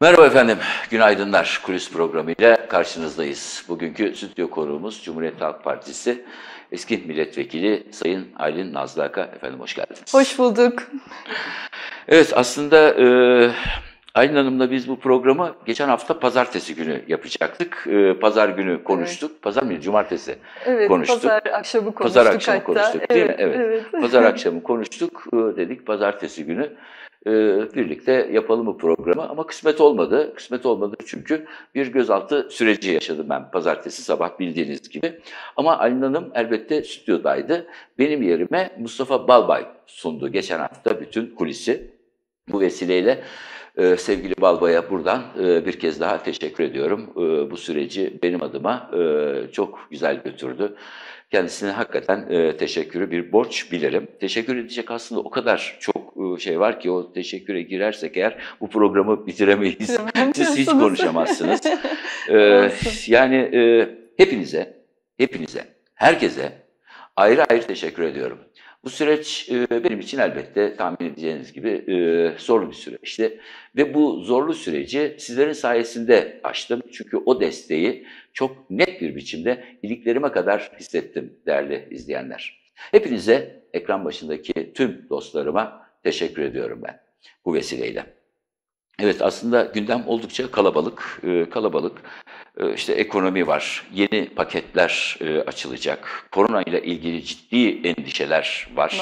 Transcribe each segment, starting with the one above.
Merhaba efendim, günaydınlar. Kulis programı ile karşınızdayız. Bugünkü stüdyo konuğumuz Cumhuriyet Halk Partisi eski milletvekili Sayın Aylin Nazlıaka. Efendim hoş geldiniz. Hoş bulduk. Evet aslında e, Aylin Hanım'la biz bu programı geçen hafta pazartesi günü yapacaktık. E, pazar günü konuştuk. Evet. Pazar mı? Cumartesi evet, konuştuk. Pazar akşamı konuştuk Pazar akşamı hatta. konuştuk değil evet, mi? Evet. evet. Pazar akşamı konuştuk. E, dedik pazartesi günü ee, birlikte yapalım bu programı ama kısmet olmadı. Kısmet olmadı çünkü bir gözaltı süreci yaşadım ben pazartesi sabah bildiğiniz gibi. Ama Aylin Hanım elbette stüdyodaydı. Benim yerime Mustafa Balbay sundu geçen hafta bütün kulisi. Bu vesileyle ee, sevgili Balbay'a buradan e, bir kez daha teşekkür ediyorum. Ee, bu süreci benim adıma e, çok güzel götürdü. Kendisine hakikaten e, teşekkürü bir borç bilirim. Teşekkür edecek aslında o kadar çok e, şey var ki o teşekküre girersek eğer bu programı bitiremeyiz. Siz hiç konuşamazsınız. e, yani e, hepinize, hepinize, herkese ayrı ayrı teşekkür ediyorum. Bu süreç e, benim için elbette tahmin edeceğiniz gibi e, zorlu bir süreçti. Ve bu zorlu süreci sizlerin sayesinde açtım. Çünkü o desteği çok net bir biçimde iliklerime kadar hissettim değerli izleyenler. Hepinize ekran başındaki tüm dostlarıma teşekkür ediyorum ben bu vesileyle. Evet aslında gündem oldukça kalabalık, e, kalabalık. Ee, işte ekonomi var, yeni paketler e, açılacak, korona ile ilgili ciddi endişeler var.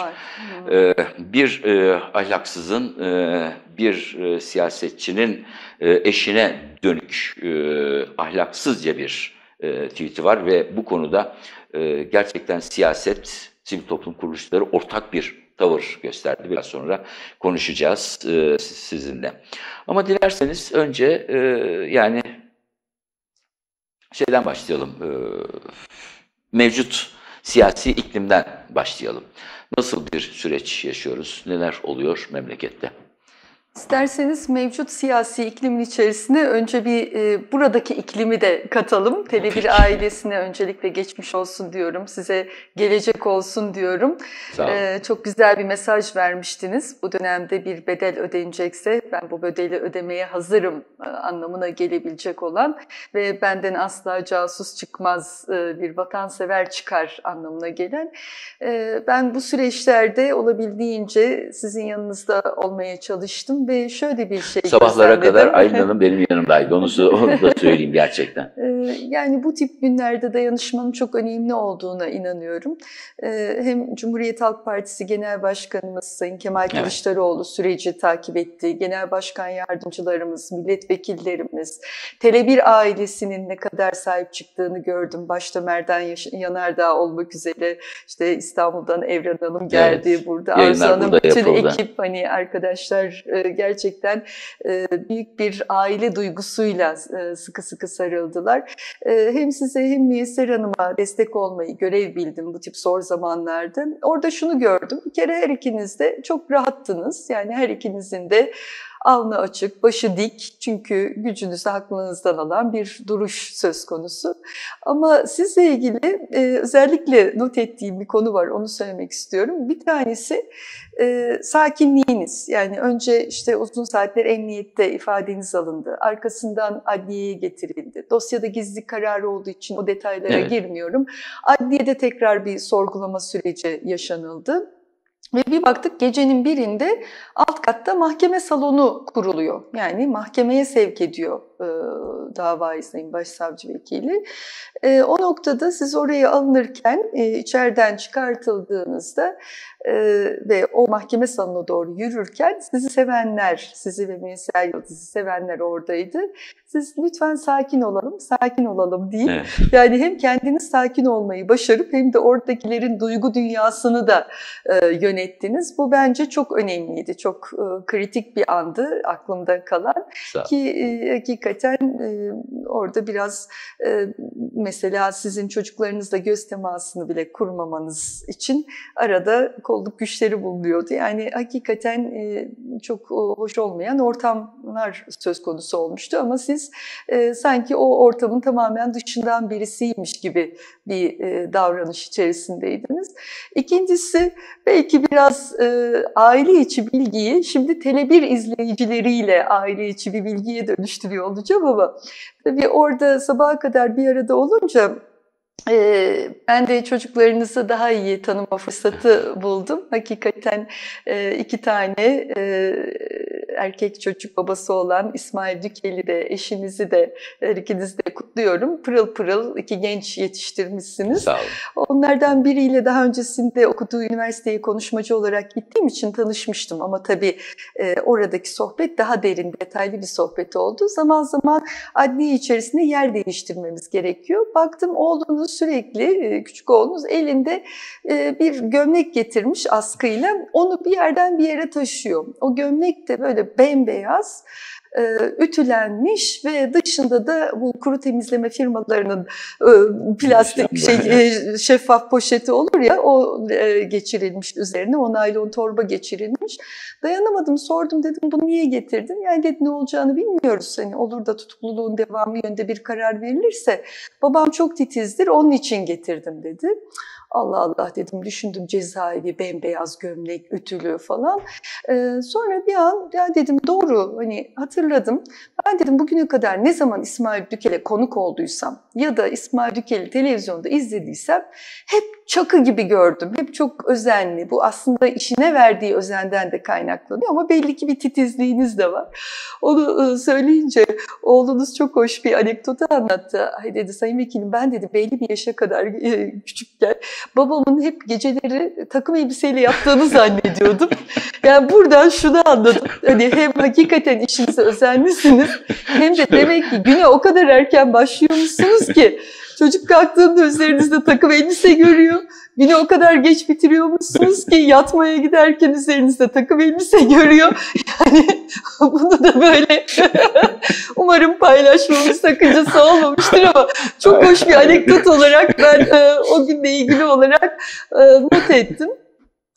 var. E, bir e, ahlaksızın, e, bir e, siyasetçinin e, eşine dönük e, ahlaksızca bir e, tweet'i var ve bu konuda e, gerçekten siyaset, sivil toplum kuruluşları ortak bir tavır gösterdi. Biraz sonra konuşacağız e, sizinle. Ama dilerseniz önce e, yani şeyden başlayalım. mevcut siyasi iklimden başlayalım. Nasıl bir süreç yaşıyoruz? Neler oluyor memlekette? İsterseniz mevcut siyasi iklimin içerisine önce bir e, buradaki iklimi de katalım. Tele1 ailesine öncelikle geçmiş olsun diyorum. Size gelecek olsun diyorum. E, çok güzel bir mesaj vermiştiniz. Bu dönemde bir bedel ödenecekse ben bu bedeli ödemeye hazırım e, anlamına gelebilecek olan ve benden asla casus çıkmaz e, bir vatansever çıkar anlamına gelen. E, ben bu süreçlerde olabildiğince sizin yanınızda olmaya çalıştım Şimdi şöyle bir şey Sabahlara kadar Aylin Hanım benim yanımdaydı. Onu, da söyleyeyim gerçekten. Ee, yani bu tip günlerde dayanışmanın çok önemli olduğuna inanıyorum. Ee, hem Cumhuriyet Halk Partisi Genel Başkanımız Sayın Kemal Kılıçdaroğlu evet. süreci takip etti. Genel Başkan Yardımcılarımız, milletvekillerimiz, Tele1 ailesinin ne kadar sahip çıktığını gördüm. Başta Merdan Yanardağ olmak üzere işte İstanbul'dan Evren Hanım geldi evet. burada. Arzu Hanım bütün ekip hani arkadaşlar e, gerçekten e, büyük bir aile duygusuyla e, sıkı sıkı sarıldılar. E, hem size hem Miyeser Hanım'a destek olmayı görev bildim bu tip zor zamanlarda. Orada şunu gördüm. Bir kere her ikiniz de çok rahattınız. Yani her ikinizin de alnı açık, başı dik çünkü gücünüzü aklınızdan alan bir duruş söz konusu. Ama sizle ilgili e, özellikle not ettiğim bir konu var onu söylemek istiyorum. Bir tanesi e, sakinliğiniz. Yani önce işte uzun saatler emniyette ifadeniz alındı. Arkasından adliyeye getirildi. Dosyada gizli kararı olduğu için o detaylara evet. girmiyorum. Adliyede tekrar bir sorgulama süreci yaşanıldı. Ve bir baktık gecenin birinde alt katta mahkeme salonu kuruluyor. Yani mahkemeye sevk ediyor e, davayı Sayın Başsavcı Vekili. E, o noktada siz orayı alınırken e, içeriden çıkartıldığınızda e, ve o mahkeme salonuna doğru yürürken sizi sevenler, sizi ve Müyesser Yıldız'ı sevenler oradaydı. Siz lütfen sakin olalım, sakin olalım deyip evet. yani hem kendiniz sakin olmayı başarıp hem de oradakilerin duygu dünyasını da e, yönettiniz. Bu bence çok önemliydi, çok e, kritik bir andı aklımda kalan ki e, hakikaten hakikaten e, orada biraz e, mesela sizin çocuklarınızla göz temasını bile kurmamanız için arada kolluk güçleri bulunuyordu. Yani hakikaten e, çok e, hoş olmayan ortamlar söz konusu olmuştu ama siz e, sanki o ortamın tamamen dışından birisiymiş gibi bir e, davranış içerisindeydiniz. İkincisi belki biraz e, aile içi bilgiyi şimdi Tele1 izleyicileriyle aile içi bir bilgiye dönüştürüyor olacağım ama tabii orada sabaha kadar bir arada olunca ee, ben de çocuklarınızı daha iyi tanıma fırsatı buldum. Hakikaten e, iki tane e, erkek çocuk babası olan İsmail Dükeli de eşinizi de her ikinizi de kutluyorum. Pırıl pırıl iki genç yetiştirmişsiniz. Sağ olun. Onlardan biriyle daha öncesinde okuduğu üniversiteye konuşmacı olarak gittiğim için tanışmıştım ama tabii e, oradaki sohbet daha derin, detaylı bir sohbet oldu. Zaman zaman adliye içerisinde yer değiştirmemiz gerekiyor. Baktım oğlunuz sürekli, e, küçük oğlunuz elinde e, bir gömlek getirmiş askıyla. Onu bir yerden bir yere taşıyor. O gömlek de böyle böyle bembeyaz e, ütülenmiş ve dışında da bu kuru temizleme firmalarının e, plastik şey, e, şeffaf poşeti olur ya o geçirilmiş üzerine o naylon torba geçirilmiş. Dayanamadım sordum dedim bunu niye getirdin? Yani dedi ne olacağını bilmiyoruz. Hani olur da tutukluluğun devamı yönde bir karar verilirse babam çok titizdir onun için getirdim dedi. Allah Allah dedim düşündüm Cezayir'i bembeyaz gömlek ütülü falan. Ee, sonra bir an ya dedim doğru hani hatırladım. Ben dedim bugüne kadar ne zaman İsmail Dükel'e konuk olduysam ya da İsmail Dükel'i televizyonda izlediysem hep çakı gibi gördüm. Hep çok özenli. Bu aslında işine verdiği özenden de kaynaklanıyor ama belli ki bir titizliğiniz de var. Onu e, söyleyince oğlunuz çok hoş bir anekdotu anlattı. Ay dedi sayın vekilim ben dedi belli bir yaşa kadar e, küçükken babamın hep geceleri takım elbiseyle yaptığını zannediyordum. Yani buradan şunu anladım. Hani hem hakikaten işinize özenlisiniz hem de demek ki güne o kadar erken başlıyormuşsunuz ki Çocuk kalktığında üzerinizde takım elbise görüyor. Günü o kadar geç bitiriyormuşsunuz ki yatmaya giderken üzerinizde takım elbise görüyor. Yani bunu da böyle umarım paylaşmamın sakıncası olmamıştır ama çok hoş bir anekdot olarak ben e, o günle ilgili olarak e, not ettim.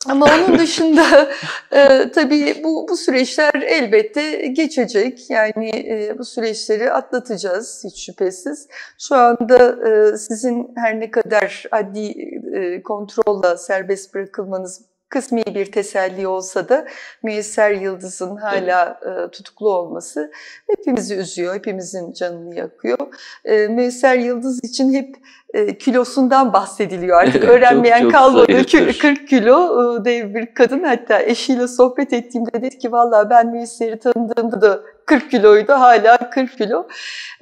Ama onun dışında e, tabii bu, bu süreçler elbette geçecek. Yani e, bu süreçleri atlatacağız hiç şüphesiz. Şu anda e, sizin her ne kadar adli e, kontrolla serbest bırakılmanız kısmi bir teselli olsa da Müyesser Yıldız'ın hala e, tutuklu olması hepimizi üzüyor, hepimizin canını yakıyor. E, Müyesser Yıldız için hep e, kilosundan bahsediliyor artık. Öğrenmeyen çok, çok kalmadı. Sayıdır. 40 kilo e, dev bir kadın hatta eşiyle sohbet ettiğimde dedi ki valla ben müesseri tanıdığımda da 40 kiloydu hala 40 kilo.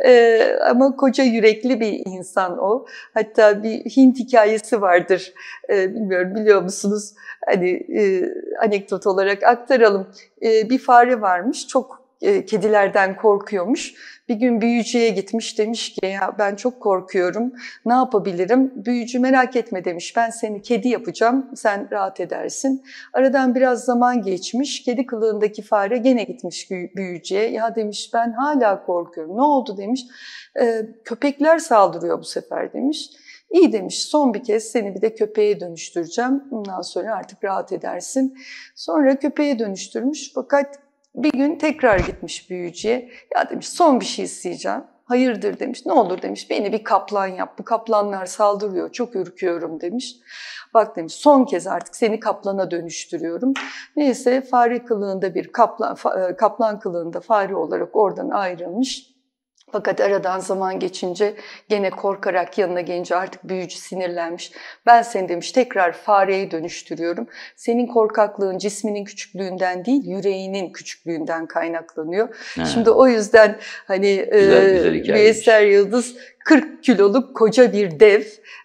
E, ama koca yürekli bir insan o. Hatta bir Hint hikayesi vardır. E, bilmiyorum biliyor musunuz? Hani e, anekdot olarak aktaralım. E, bir fare varmış çok e, kedilerden korkuyormuş. Bir gün büyücüye gitmiş demiş ki ya ben çok korkuyorum ne yapabilirim? Büyücü merak etme demiş ben seni kedi yapacağım sen rahat edersin. Aradan biraz zaman geçmiş kedi kılığındaki fare gene gitmiş büyücüye ya demiş ben hala korkuyorum ne oldu demiş e, köpekler saldırıyor bu sefer demiş. İyi demiş son bir kez seni bir de köpeğe dönüştüreceğim. Bundan sonra artık rahat edersin. Sonra köpeğe dönüştürmüş fakat bir gün tekrar gitmiş büyücüye. Ya demiş son bir şey isteyeceğim. Hayırdır demiş. Ne olur demiş. Beni bir kaplan yap. Bu kaplanlar saldırıyor. Çok ürküyorum demiş. Bak demiş son kez artık seni kaplana dönüştürüyorum. Neyse fare kılığında bir kaplan, e, kaplan kılığında fare olarak oradan ayrılmış fakat aradan zaman geçince gene korkarak yanına gelince artık büyücü sinirlenmiş. Ben seni demiş tekrar fareye dönüştürüyorum. Senin korkaklığın cisminin küçüklüğünden değil yüreğinin küçüklüğünden kaynaklanıyor. He. Şimdi o yüzden hani güzel, e, güzel Müyesser Yıldız 40 kiloluk koca bir dev.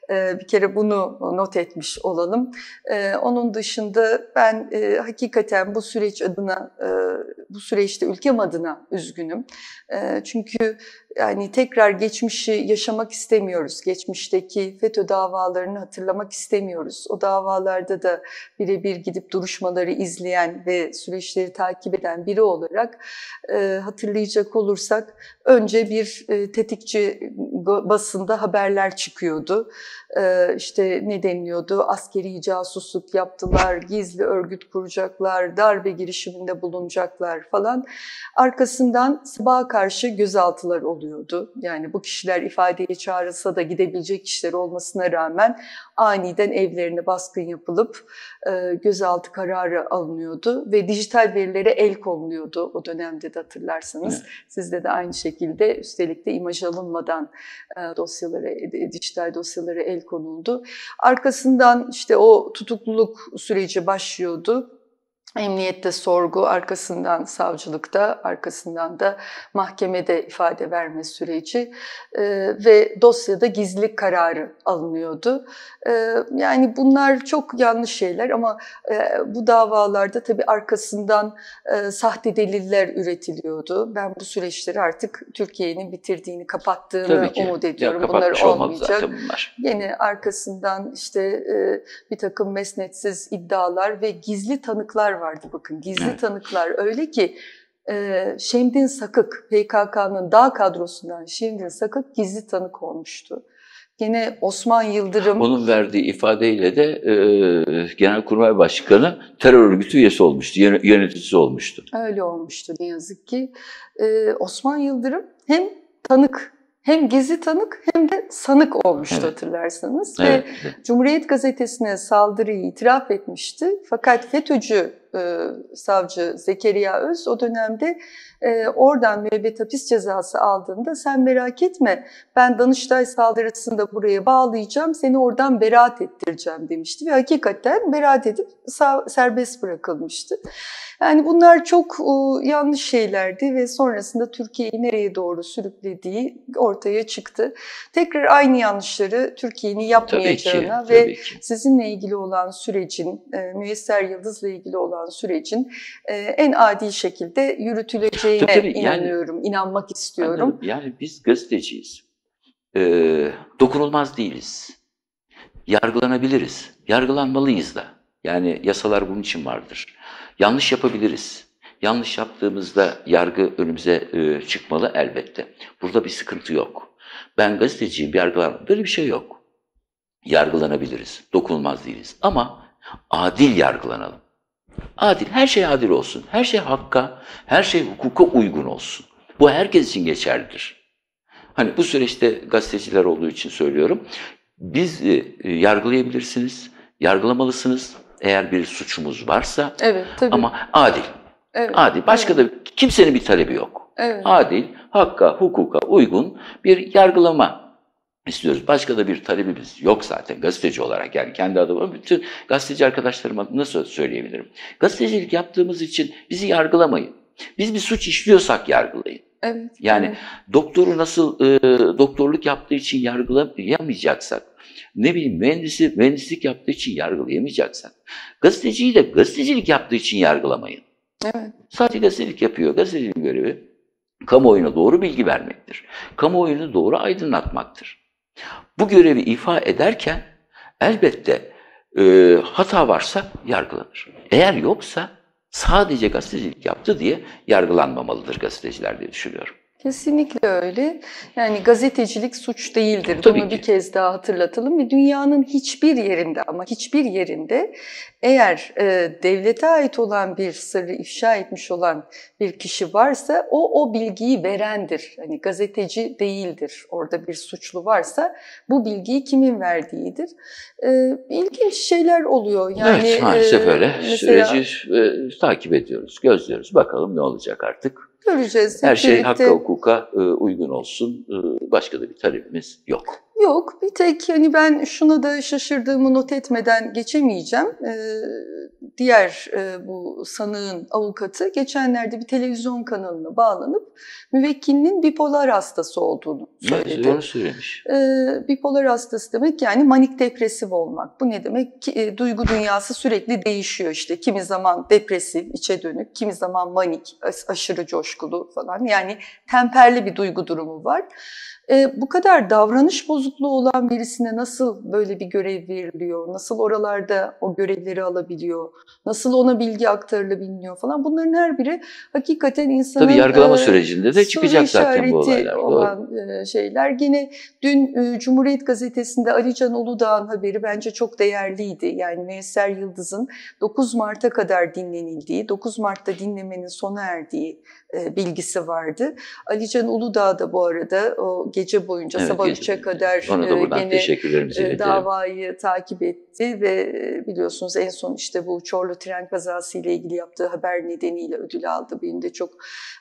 Ee, bir kere bunu not etmiş olalım. Ee, onun dışında ben e, hakikaten bu süreç adına, e, bu süreçte ülkem adına üzgünüm. Ee, çünkü yani tekrar geçmişi yaşamak istemiyoruz. Geçmişteki FETÖ davalarını hatırlamak istemiyoruz. O davalarda da birebir gidip duruşmaları izleyen ve süreçleri takip eden biri olarak e, hatırlayacak olursak önce bir e, tetikçi e, basında haberler çıkıyordu. E, işte ne deniliyordu? Askeri casusluk yaptılar, gizli örgüt kuracaklar, darbe girişiminde bulunacaklar falan. Arkasından sabaha karşı gözaltılar oldu oluyordu. Yani bu kişiler ifadeye çağrılsa da gidebilecek kişiler olmasına rağmen aniden evlerine baskın yapılıp e, gözaltı kararı alınıyordu ve dijital verilere el konuluyordu o dönemde de hatırlarsanız. Evet. Sizde de aynı şekilde üstelik de imaj alınmadan e, dosyalara, e, dijital dosyalara el konuldu. Arkasından işte o tutukluluk süreci başlıyordu Emniyette sorgu, arkasından savcılıkta, arkasından da mahkemede ifade verme süreci e, ve dosyada gizli kararı alınıyordu. E, yani bunlar çok yanlış şeyler ama e, bu davalarda tabii arkasından e, sahte deliller üretiliyordu. Ben bu süreçleri artık Türkiye'nin bitirdiğini, kapattığını umut ediyorum. Ya, bunlar olmayacak. Yine arkasından işte e, bir takım mesnetsiz iddialar ve gizli tanıklar vardı bakın gizli evet. tanıklar öyle ki e, Şemdin Sakık PKK'nın dağ kadrosundan Şemdin Sakık gizli tanık olmuştu. Yine Osman Yıldırım... Onun verdiği ifadeyle de e, Genelkurmay Başkanı terör örgütü üyesi olmuştu, yöneticisi olmuştu. Öyle olmuştu ne yazık ki. E, Osman Yıldırım hem tanık, hem gizli tanık hem de sanık olmuştu evet. hatırlarsanız. Evet. Ve Cumhuriyet Gazetesi'ne saldırıyı itiraf etmişti. Fakat FETÖ'cü e, savcı Zekeriya Öz o dönemde ee, oradan müebbet hapis cezası aldığında sen merak etme ben Danıştay saldırısında buraya bağlayacağım seni oradan beraat ettireceğim demişti ve hakikaten beraat edip serbest bırakılmıştı. Yani bunlar çok yanlış şeylerdi ve sonrasında Türkiye'yi nereye doğru sürüklediği ortaya çıktı. Tekrar aynı yanlışları Türkiye'nin yapmayacağına tabii ki, ve tabii ki. sizinle ilgili olan sürecin, e, Müyesser Yıldız'la ilgili olan sürecin e, en adi şekilde yürütüleceği mesleğe tabii, tabii, inanıyorum, yani, inanmak istiyorum. Anladım. Yani biz gazeteciyiz. Ee, dokunulmaz değiliz. Yargılanabiliriz. Yargılanmalıyız da. Yani yasalar bunun için vardır. Yanlış yapabiliriz. Yanlış yaptığımızda yargı önümüze e, çıkmalı elbette. Burada bir sıkıntı yok. Ben gazeteciyim, yargılan böyle bir şey yok. Yargılanabiliriz, dokunulmaz değiliz. Ama adil yargılanalım. Adil, her şey adil olsun. Her şey hakka, her şey hukuka uygun olsun. Bu herkes için geçerlidir. Hani bu süreçte gazeteciler olduğu için söylüyorum. Biz e, e, yargılayabilirsiniz, yargılamalısınız eğer bir suçumuz varsa. Evet, tabii. Ama adil. Evet, adil. Başka evet. da kimsenin bir talebi yok. Evet. Adil, hakka, hukuka uygun bir yargılama istiyoruz. Başka da bir talebimiz yok zaten gazeteci olarak yani kendi adıma bütün gazeteci arkadaşlarım adına söyleyebilirim. Gazetecilik yaptığımız için bizi yargılamayın. Biz bir suç işliyorsak yargılayın. Evet. Yani evet. doktoru nasıl e, doktorluk yaptığı için yargılayamayacaksak, ne bileyim mühendisi mühendislik yaptığı için yargılayamayacaksak, gazeteciyi de gazetecilik yaptığı için yargılamayın. Evet. Sadece gazetecilik yapıyor. Gazetecinin görevi kamuoyuna doğru bilgi vermektir. Kamuoyunu doğru aydınlatmaktır. Bu görevi ifa ederken elbette e, hata varsa yargılanır. Eğer yoksa sadece gazetecilik yaptı diye yargılanmamalıdır gazeteciler diye düşünüyorum. Kesinlikle öyle. Yani gazetecilik suç değildir. Tabii Bunu ki. bir kez daha hatırlatalım. Ve dünyanın hiçbir yerinde ama hiçbir yerinde eğer e, devlete ait olan bir sırrı ifşa etmiş olan bir kişi varsa o o bilgiyi verendir. Hani gazeteci değildir. Orada bir suçlu varsa bu bilgiyi kimin verdiğidir. E, ilginç şeyler oluyor. Yani, evet maalesef e, Mesela... Süreci e, takip ediyoruz, gözlüyoruz. Bakalım ne olacak artık. Göreceğiz. Her şey birlikte. hakka hukuka e, uygun olsun. E, başka da bir talebimiz yok. Yok bir tek hani ben şuna da şaşırdığımı not etmeden geçemeyeceğim. Ee, diğer e, bu sanığın avukatı geçenlerde bir televizyon kanalına bağlanıp müvekkilinin bipolar hastası olduğunu söyledi. Evet, söylemiş. Ee, bipolar hastası demek yani manik depresif olmak. Bu ne demek? e, duygu dünyası sürekli değişiyor işte. Kimi zaman depresif, içe dönük, kimi zaman manik, aşırı coşkulu falan. Yani temperli bir duygu durumu var. E, bu kadar davranış bozukluğu olan birisine nasıl böyle bir görev veriliyor? Nasıl oralarda o görevleri alabiliyor? Nasıl ona bilgi aktarılabiliyor falan? Bunların her biri hakikaten insanın... Tabii yargılama e, sürecinde de çıkacak zaten bu olaylar. olan Doğru. E, şeyler. Yine dün e, Cumhuriyet Gazetesi'nde Ali Can Uludağ'ın haberi bence çok değerliydi. Yani Müyesser Yıldız'ın 9 Mart'a kadar dinlenildiği, 9 Mart'ta dinlemenin sona erdiği e, bilgisi vardı. Ali Can Uludağ da bu arada o gece boyunca evet, sabah 3'e kadar e, gene e, davayı takip etti ve e, biliyorsunuz en son işte bu Çorlu tren kazası ile ilgili yaptığı haber nedeniyle ödül aldı. Benim de çok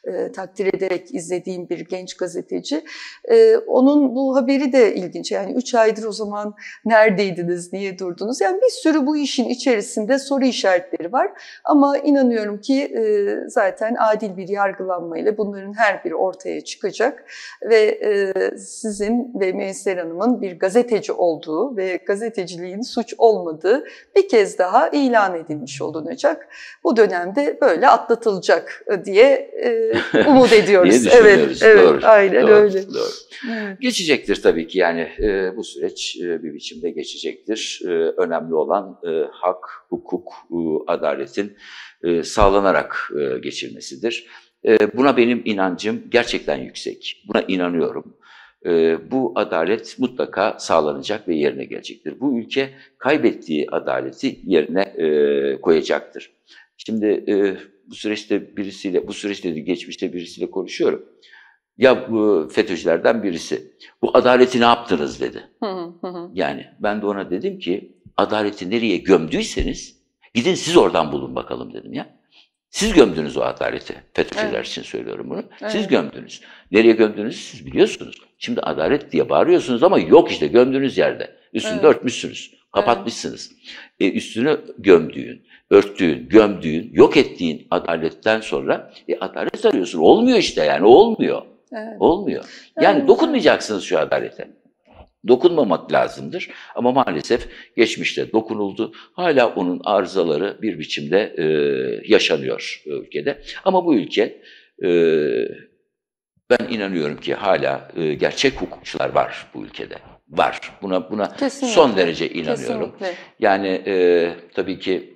e, takdir ederek izlediğim bir genç gazeteci. E, onun bu haberi de ilginç. Yani 3 aydır o zaman neredeydiniz, niye durdunuz? Yani bir sürü bu işin içerisinde soru işaretleri var. Ama inanıyorum ki e, zaten adil bir yargılanmayla bunların her biri ortaya çıkacak ve e, sizin ve Müyesser Hanım'ın bir gazeteci olduğu ve gazeteciliğin suç olmadığı bir kez daha ilan edilmiş olunacak. Bu dönemde böyle atlatılacak e, diye e, umut ediyoruz. diye evet, evet, doğru, aynen doğru, öyle. Doğru. Geçecektir tabii ki yani e, bu süreç bir biçimde geçecektir. Önemli olan hak, hukuk, adaletin sağlanarak geçilmesidir. Buna benim inancım gerçekten yüksek. Buna inanıyorum e, bu adalet mutlaka sağlanacak ve yerine gelecektir. Bu ülke kaybettiği adaleti yerine e, koyacaktır. Şimdi e, bu süreçte birisiyle, bu süreçte de geçmişte birisiyle konuşuyorum. Ya bu FETÖ'cülerden birisi, bu adaleti ne yaptınız dedi. yani ben de ona dedim ki, adaleti nereye gömdüyseniz gidin siz oradan bulun bakalım dedim ya. Siz gömdünüz o adaleti. FETÖ'cüler evet. için söylüyorum bunu. Evet. Siz gömdünüz. Nereye gömdünüz siz biliyorsunuz. Şimdi adalet diye bağırıyorsunuz ama yok işte gömdüğünüz yerde. Üstünü evet. örtmüşsünüz. Kapatmışsınız. Evet. E, üstünü gömdüğün, örttüğün, gömdüğün, yok ettiğin adaletten sonra e, adalet arıyorsun. Olmuyor işte yani olmuyor. Evet. Olmuyor. Yani evet. dokunmayacaksınız şu adalete dokunmamak lazımdır. Ama maalesef geçmişte dokunuldu. Hala onun arızaları bir biçimde e, yaşanıyor e, ülkede. Ama bu ülke e, ben inanıyorum ki hala e, gerçek hukukçular var bu ülkede. Var. Buna buna Kesinlikle. son derece inanıyorum. Kesinlikle. Yani e, tabii ki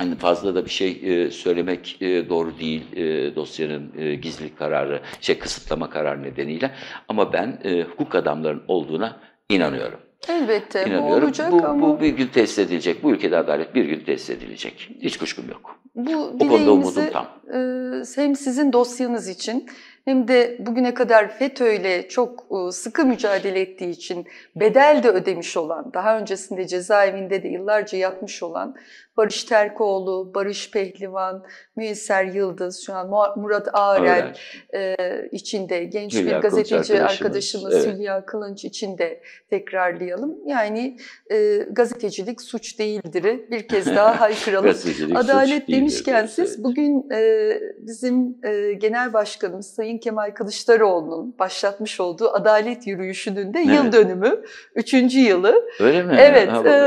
Hani fazla da bir şey e, söylemek e, doğru değil e, dosyanın gizlilik kararı, şey kısıtlama kararı nedeniyle. Ama ben hukuk adamların olduğuna inanıyorum. Elbette İnanıyorum. bu olacak bu, ama... Bu bir gün test edilecek. Bu ülkede adalet bir gün test edilecek. Hiç kuşkum yok. Bu o konuda umudum tam. E, hem sizin dosyanız için hem de bugüne kadar FETÖ ile çok e, sıkı mücadele ettiği için bedel de ödemiş olan, daha öncesinde cezaevinde de yıllarca yatmış olan Barış Terkoğlu, Barış Pehlivan, Müyesser Yıldız, şu an Murat Ağrel e, içinde, genç Hülya bir gazeteci arkadaşımız, arkadaşımız evet. Hülya Kılınç içinde tekrarlayalım. Yani e, gazetecilik suç değildir. Bir kez daha haykıralım. Adalet demişken siz bugün e, bizim e, genel başkanımız Sayın Sayın Kemal Kılıçdaroğlu'nun başlatmış olduğu adalet yürüyüşünün de evet. yıl dönümü, üçüncü yılı. Öyle mi? Evet. Ha, e,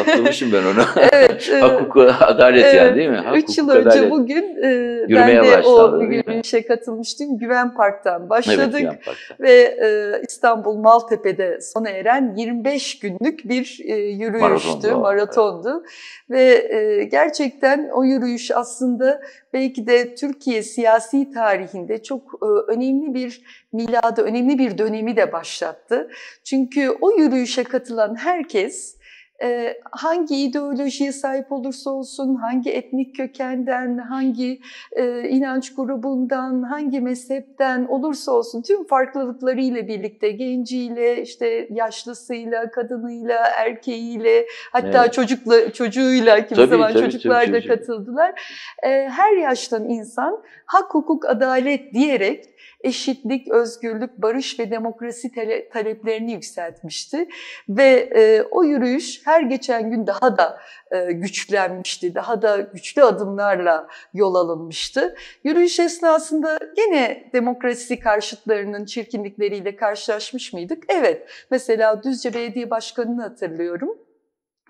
atlamışım ben onu. evet. E, Hukuk, adalet evet. yani değil mi? Hak, Üç yıl önce bugün e, ben de başladı, o yürüyüşe katılmıştım. Güven Park'tan başladık evet, Güven Park'tan. ve e, İstanbul Maltepe'de sona eren 25 günlük bir yürüyüştü, maratondu. maratondu. Evet. Ve gerçekten o yürüyüş aslında belki de Türkiye siyasi tarihinde çok e, önemli bir miladı, önemli bir dönemi de başlattı. Çünkü o yürüyüşe katılan herkes ee, hangi ideolojiye sahip olursa olsun, hangi etnik kökenden, hangi e, inanç grubundan, hangi mezhepten olursa olsun tüm farklılıklarıyla birlikte genciyle, işte yaşlısıyla, kadınıyla, erkeğiyle, hatta evet. çocukla çocuğuyla kimi tabii, zaman tabii, çocuklar tabii, da çocuk. katıldılar. Ee, her yaştan insan hak, hukuk, adalet diyerek eşitlik, özgürlük, barış ve demokrasi taleplerini yükseltmişti ve e, o yürüyüş her her geçen gün daha da e, güçlenmişti, daha da güçlü adımlarla yol alınmıştı. Yürüyüş esnasında yine demokrasi karşıtlarının çirkinlikleriyle karşılaşmış mıydık? Evet. Mesela Düzce Belediye Başkanı'nı hatırlıyorum.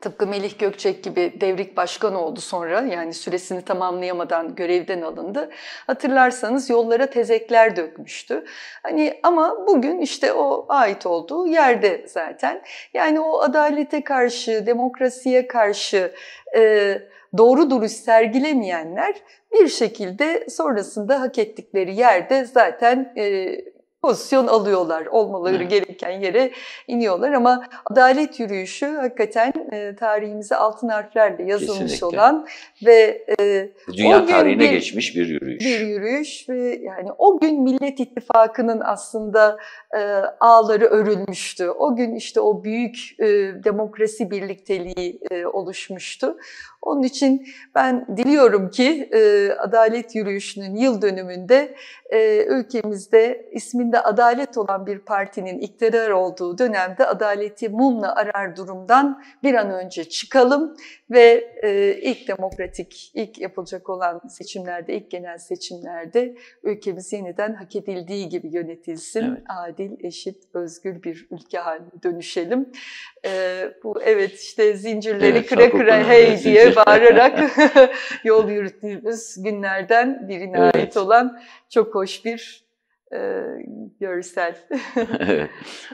Tıpkı Melih Gökçek gibi devrik başkan oldu sonra yani süresini tamamlayamadan görevden alındı. Hatırlarsanız yollara tezekler dökmüştü. Hani ama bugün işte o ait olduğu yerde zaten. Yani o adalete karşı, demokrasiye karşı e, doğru duruş sergilemeyenler bir şekilde sonrasında hak ettikleri yerde zaten e, pozisyon alıyorlar. Olmaları gereken yere iniyorlar ama adalet yürüyüşü hakikaten e, tarihimize altın harflerle yazılmış Kesinlikle. olan ve e, dünya tarihine bir, geçmiş bir yürüyüş. Bir yürüyüş ve yani o gün Millet İttifakı'nın aslında e, ağları örülmüştü. O gün işte o büyük e, demokrasi birlikteliği e, oluşmuştu. Onun için ben diliyorum ki e, adalet yürüyüşünün yıl dönümünde e, ülkemizde ismin içinde adalet olan bir partinin iktidar olduğu dönemde adaleti mumla arar durumdan bir an önce çıkalım ve e, ilk demokratik, ilk yapılacak olan seçimlerde, ilk genel seçimlerde ülkemiz yeniden hak edildiği gibi yönetilsin. Evet. Adil, eşit, özgür bir ülke haline dönüşelim. E, bu evet işte zincirleri evet, kıra kıra hey zincir. diye bağırarak yol yürüttüğümüz günlerden birine evet. ait olan çok hoş bir e, görsel.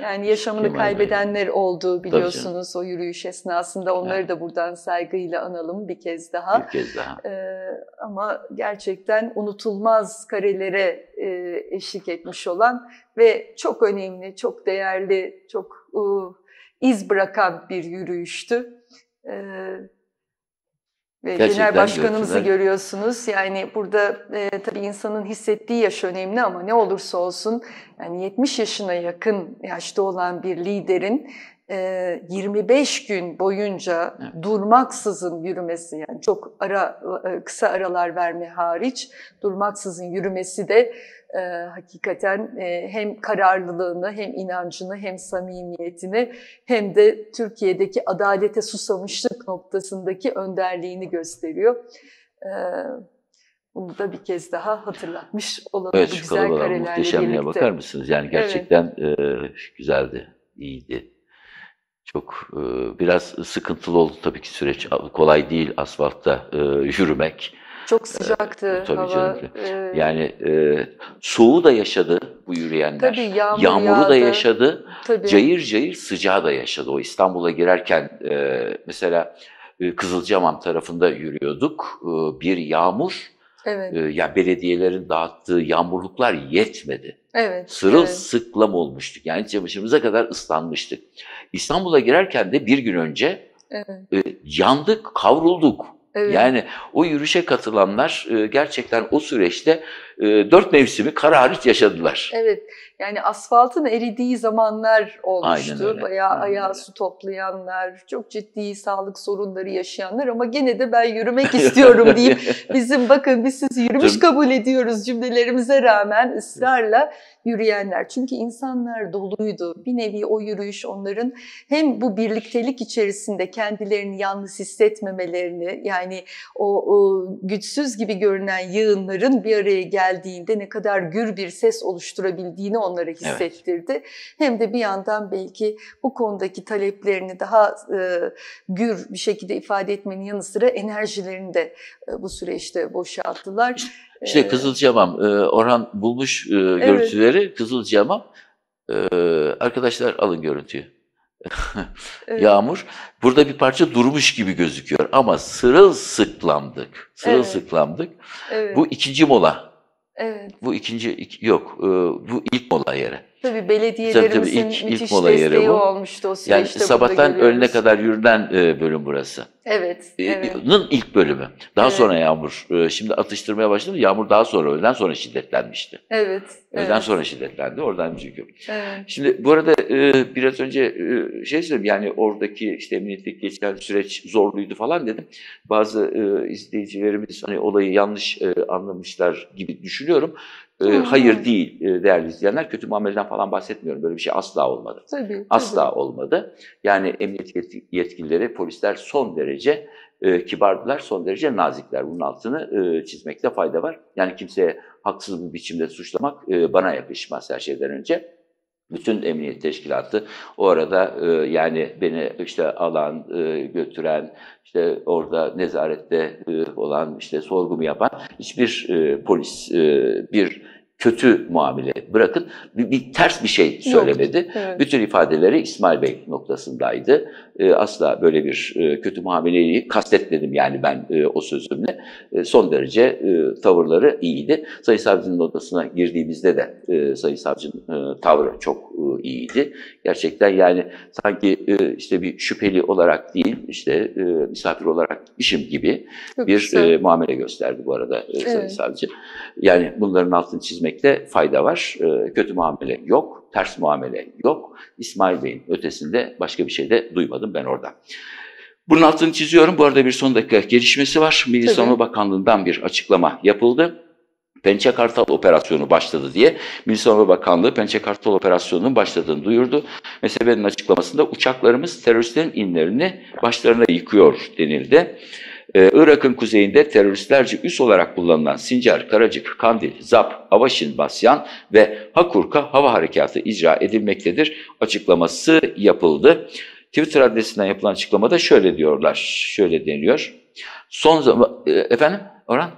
yani yaşamını kaybedenler oldu biliyorsunuz o yürüyüş esnasında. Onları da buradan saygıyla analım bir kez daha. Bir kez daha. E, ama gerçekten unutulmaz karelere e, eşlik etmiş olan ve çok önemli, çok değerli, çok uh, iz bırakan bir yürüyüştü. Evet ve Gerçekten genel başkanımızı götüren. görüyorsunuz. Yani burada e, tabii insanın hissettiği yaş önemli ama ne olursa olsun yani 70 yaşına yakın yaşta olan bir liderin e, 25 gün boyunca evet. durmaksızın yürümesi yani çok ara e, kısa aralar verme hariç durmaksızın yürümesi de e, hakikaten e, hem kararlılığını hem inancını hem samimiyetini hem de Türkiye'deki adalete susamışlık noktasındaki önderliğini gösteriyor. E, bunu da bir kez daha hatırlatmış olalım. Evet, şu güzel karelerle muhteşemliğe birlikte. bakar mısınız? Yani gerçekten evet. e, güzeldi, iyiydi. Çok e, biraz sıkıntılı oldu tabii ki süreç. Kolay değil asfaltta e, yürümek. Çok ee, sıcaktı e, Tabii hava. Canım. E. Yani e, soğuğu da yaşadı bu yürüyenler. Tabii yağmur Yağmuru yağdı. da yaşadı. Tabii. Cayır cayır sıcağı da yaşadı. O İstanbul'a girerken e, mesela e, Kızılcahamam tarafında yürüyorduk. E, bir yağmur. Evet. E, ya belediyelerin dağıttığı yağmurluklar yetmedi. Evet. Sırılsıklam evet. olmuştuk. Yani çamaşırımıza kadar ıslanmıştık. İstanbul'a girerken de bir gün önce evet. e, yandık, kavrulduk. Evet. Yani o yürüyüşe katılanlar e, gerçekten o süreçte e, dört mevsimi kar hariç yaşadılar. Evet. Yani asfaltın eridiği zamanlar olmuştu. Aynen öyle. Bayağı Aynen ayağı öyle. su toplayanlar, çok ciddi sağlık sorunları yaşayanlar ama gene de ben yürümek istiyorum deyip bizim bakın biz sizi yürümüş kabul ediyoruz cümlelerimize rağmen ısrarla yürüyenler. Çünkü insanlar doluydu. Bir nevi o yürüyüş onların hem bu birliktelik içerisinde kendilerini yalnız hissetmemelerini yani o, o güçsüz gibi görünen yığınların bir araya gel geldiğinde ne kadar gür bir ses oluşturabildiğini onlara hissettirdi. Evet. Hem de bir yandan belki bu konudaki taleplerini daha e, gür bir şekilde ifade etmenin yanı sıra enerjilerini de e, bu süreçte boşalttılar. İşte ee, Kızılcamam, e, Orhan bulmuş e, görüntüleri evet. Kızılcamam. E, arkadaşlar alın görüntüyü. evet. yağmur. Burada bir parça durmuş gibi gözüküyor ama sırılsıklamdık. sıklandık. Evet. Evet. Bu ikinci mola. Evet. Bu ikinci, yok e, bu ilk mola yeri. Tabii belediyelerimizin tabii, tabii ilk, müthiş ilk desteği bu. olmuştu o süreçte. Yani işte sabahtan öğlene kadar yürülen e, bölüm burası. Evet. E, e, evet. ilk bölümü. Daha evet. sonra yağmur. Şimdi atıştırmaya başladı. Yağmur daha sonra öğleden sonra şiddetlenmişti. Evet. Öğleden evet. sonra şiddetlendi. Oradan çünkü. Evet. Şimdi bu arada biraz önce şey söyledim yani oradaki işte emniyetteki geçen süreç zorluydu falan dedim. Bazı izleyicilerimiz hani olayı yanlış anlamışlar gibi düşünüyorum. E, hayır değil e, değerli izleyenler. Kötü muameleden falan bahsetmiyorum. Böyle bir şey asla olmadı. Tabii, asla tabii. olmadı. Yani emniyet yetkilileri, polisler son derece e, kibardılar, son derece nazikler. Bunun altını e, çizmekte fayda var. Yani kimseye haksız bir biçimde suçlamak e, bana yakışmaz her şeyden önce. Bütün emniyet teşkilatı orada e, yani beni işte alan, e, götüren, işte orada nezarette e, olan, işte sorgumu yapan hiçbir e, polis, e, bir kötü muamele bırakın bir, bir ters bir şey söylemedi. Yoktu, evet. Bütün ifadeleri İsmail Bey noktasındaydı. E, asla böyle bir e, kötü muameleyi kastetmedim yani ben e, o sözümle. E, son derece e, tavırları iyiydi. Sayın Savcı'nın odasına girdiğimizde de e, Sayın Savcı'nın e, tavrı çok e, iyiydi. Gerçekten yani sanki e, işte bir şüpheli olarak değil işte e, misafir olarak işim gibi Çok bir e, muamele gösterdi bu arada e, Sayın evet. Savcı. Yani bunların altını çizmek çizmekte fayda var. E, kötü muamele yok, ters muamele yok. İsmail Bey'in ötesinde başka bir şey de duymadım ben orada. Bunun altını çiziyorum. Bu arada bir son dakika gelişmesi var. Milli Savunma Bakanlığı'ndan bir açıklama yapıldı. Pençe Kartal operasyonu başladı diye Milli Savunma Bakanlığı Pençe Kartal operasyonunun başladığını duyurdu. Meselenin açıklamasında uçaklarımız teröristlerin inlerini başlarına yıkıyor denildi. Ee, Irak'ın kuzeyinde teröristlerce üs olarak kullanılan Sincar, Karacık, Kandil, Zap, Avaşin, Basyan ve Hakurka hava harekatı icra edilmektedir açıklaması yapıldı. Twitter adresinden yapılan açıklamada şöyle diyorlar, şöyle deniyor. Son zaman, e, efendim Orhan?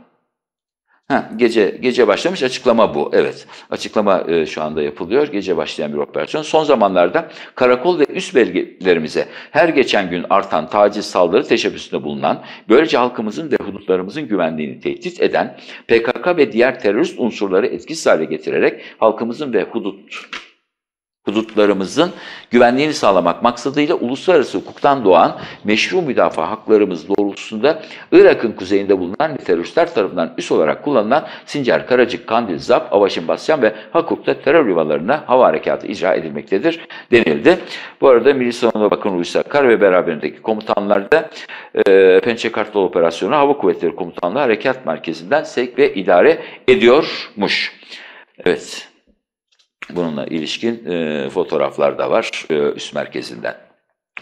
Ha, gece gece başlamış açıklama bu. Evet. Açıklama e, şu anda yapılıyor. Gece başlayan bir operasyon. Son zamanlarda karakol ve üst belgelerimize her geçen gün artan taciz saldırı teşebbüsünde bulunan, böylece halkımızın ve hudutlarımızın güvenliğini tehdit eden PKK ve diğer terörist unsurları etkisiz hale getirerek halkımızın ve hudut hudutlarımızın güvenliğini sağlamak maksadıyla uluslararası hukuktan doğan meşru müdafaa haklarımız doğrultusunda Irak'ın kuzeyinde bulunan teröristler tarafından üst olarak kullanılan Sincar, Karacık, Kandil, Zap, Avaşin, Basyan ve Hakuk'ta terör yuvalarına hava harekatı icra edilmektedir denildi. Bu arada Milli Savunma Bakanı Hulusi Akar ve beraberindeki komutanlar da e, Pençe Kartal Operasyonu Hava Kuvvetleri Komutanlığı Harekat Merkezi'nden sevk ve idare ediyormuş. Evet. Bununla ilişkin e, fotoğraflar da var e, üst merkezinden.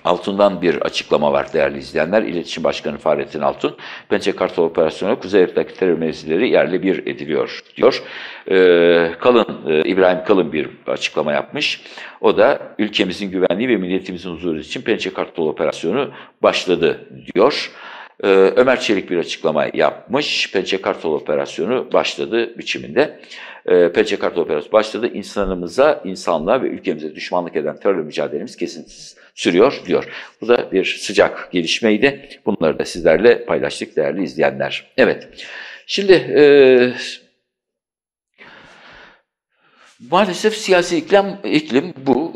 Altından bir açıklama var değerli izleyenler. İletişim Başkanı Fahrettin Altun, Pençe Kartal Operasyonu Kuzey Irak'taki terör mevzileri yerli bir ediliyor diyor. Ee, kalın e, İbrahim Kalın bir açıklama yapmış. O da ülkemizin güvenliği ve milletimizin huzuru için Pençe Kartal Operasyonu başladı diyor. Ee, Ömer Çelik bir açıklama yapmış. Pençe Kartal Operasyonu başladı biçiminde. Ee, Pençe Kartal Operasyonu başladı. İnsanımıza, insanlığa ve ülkemize düşmanlık eden terörle mücadelemiz kesintisiz sürüyor diyor. Bu da bir sıcak gelişmeydi. Bunları da sizlerle paylaştık değerli izleyenler. Evet, şimdi... E, maalesef siyasi iklim, iklim bu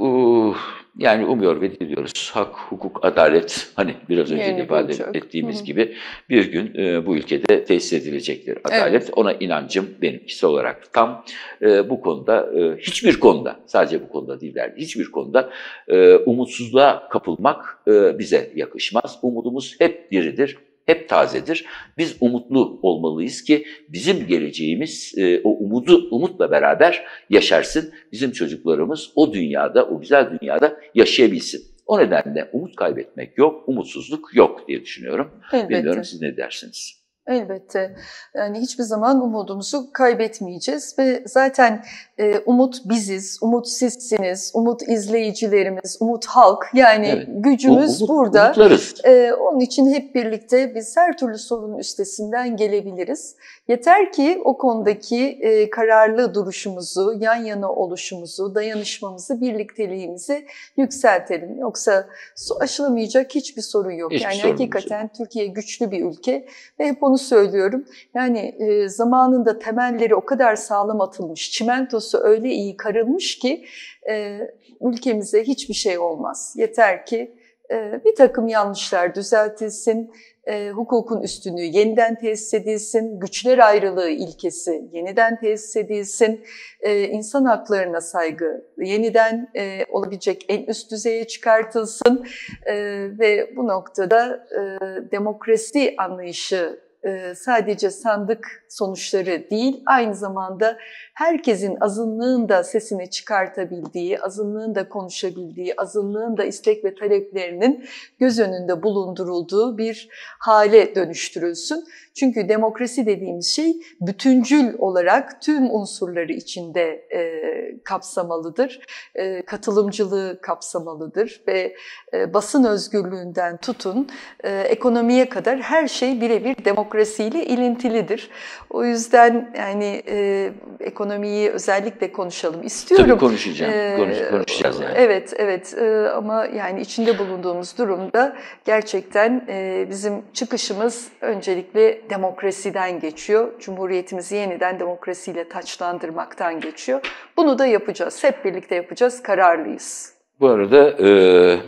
yani umuyor ve diliyoruz hak, hukuk, adalet hani biraz önce evet, ifade çok. ettiğimiz Hı-hı. gibi bir gün e, bu ülkede tesis edilecektir adalet. Evet. Ona inancım benim kişisel olarak tam e, bu konuda e, hiçbir konuda sadece bu konuda değiller, hiçbir konuda e, umutsuzluğa kapılmak e, bize yakışmaz. Umudumuz hep diridir hep tazedir. Biz umutlu olmalıyız ki bizim geleceğimiz e, o umudu umutla beraber yaşarsın. Bizim çocuklarımız o dünyada, o güzel dünyada yaşayabilsin. O nedenle umut kaybetmek yok, umutsuzluk yok diye düşünüyorum. Elbette. Bilmiyorum siz ne dersiniz? Elbette. Yani hiçbir zaman umudumuzu kaybetmeyeceğiz ve zaten e, umut biziz, umut sizsiniz, umut izleyicilerimiz, umut halk. Yani evet. gücümüz umut, burada. E, onun için hep birlikte biz her türlü sorunun üstesinden gelebiliriz. Yeter ki o konudaki e, kararlı duruşumuzu, yan yana oluşumuzu, dayanışmamızı, birlikteliğimizi yükseltelim. Yoksa aşılamayacak hiçbir sorun yok. Hiçbir yani hakikaten yok. Türkiye güçlü bir ülke ve hep onu onu söylüyorum. Yani e, zamanında temelleri o kadar sağlam atılmış, çimentosu öyle iyi karılmış ki e, ülkemize hiçbir şey olmaz. Yeter ki e, bir takım yanlışlar düzeltilsin, e, hukukun üstünlüğü yeniden tesis edilsin, güçler ayrılığı ilkesi yeniden tesis edilsin, e, insan haklarına saygı yeniden e, olabilecek en üst düzeye çıkartılsın e, ve bu noktada e, demokrasi anlayışı sadece sandık sonuçları değil, aynı zamanda herkesin azınlığın da sesini çıkartabildiği, azınlığın da konuşabildiği, azınlığın da istek ve taleplerinin göz önünde bulundurulduğu bir hale dönüştürülsün. Çünkü demokrasi dediğimiz şey bütüncül olarak tüm unsurları içinde e, kapsamalıdır. E, katılımcılığı kapsamalıdır ve e, basın özgürlüğünden tutun e, ekonomiye kadar her şey birebir demokrasiyle ilintilidir. O yüzden yani e, ekonomiyi özellikle konuşalım istiyorum. Tabii konuşacağım. Ee, Konuş, konuşacağız yani. Evet, evet. E, ama yani içinde bulunduğumuz durumda gerçekten e, bizim çıkışımız öncelikle demokrasiden geçiyor. Cumhuriyetimizi yeniden demokrasiyle taçlandırmaktan geçiyor. Bunu da yapacağız. Hep birlikte yapacağız. Kararlıyız. Bu arada e,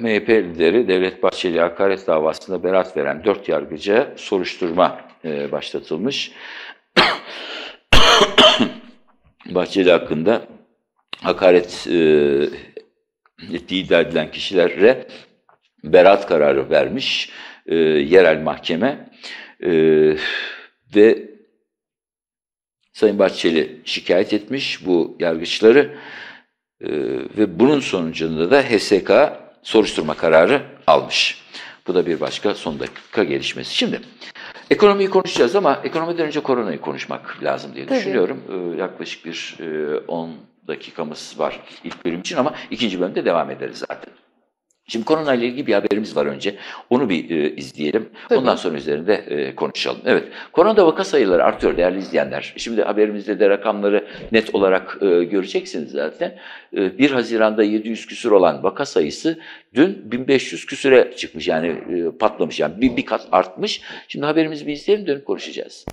MHP lideri Devlet Bahçeli hakaret davasında beraat veren dört yargıca soruşturma e, başlatılmış. Bahçeli hakkında hakaret e, ettiği iddia edilen kişilere beraat kararı vermiş e, yerel mahkeme e, ve Sayın Bahçeli şikayet etmiş bu yargıçları e, ve bunun sonucunda da HSK soruşturma kararı almış. Bu da bir başka son dakika gelişmesi. Şimdi Ekonomiyi konuşacağız ama ekonomiden önce koronayı konuşmak lazım diye Tabii. düşünüyorum. Ee, yaklaşık bir 10 e, dakikamız var ilk bölüm için ama ikinci bölümde devam ederiz zaten. Şimdi konuyla ilgili bir haberimiz var önce. Onu bir e, izleyelim. Tabii. Ondan sonra üzerinde e, konuşalım. Evet. Koronada vaka sayıları artıyor değerli izleyenler. Şimdi haberimizde de rakamları net olarak e, göreceksiniz zaten. E, 1 Haziran'da 700 küsür olan vaka sayısı dün 1500 küsüre çıkmış. Yani e, patlamış. Yani bir, bir kat artmış. Şimdi haberimizi bir izleyelim dönüp konuşacağız.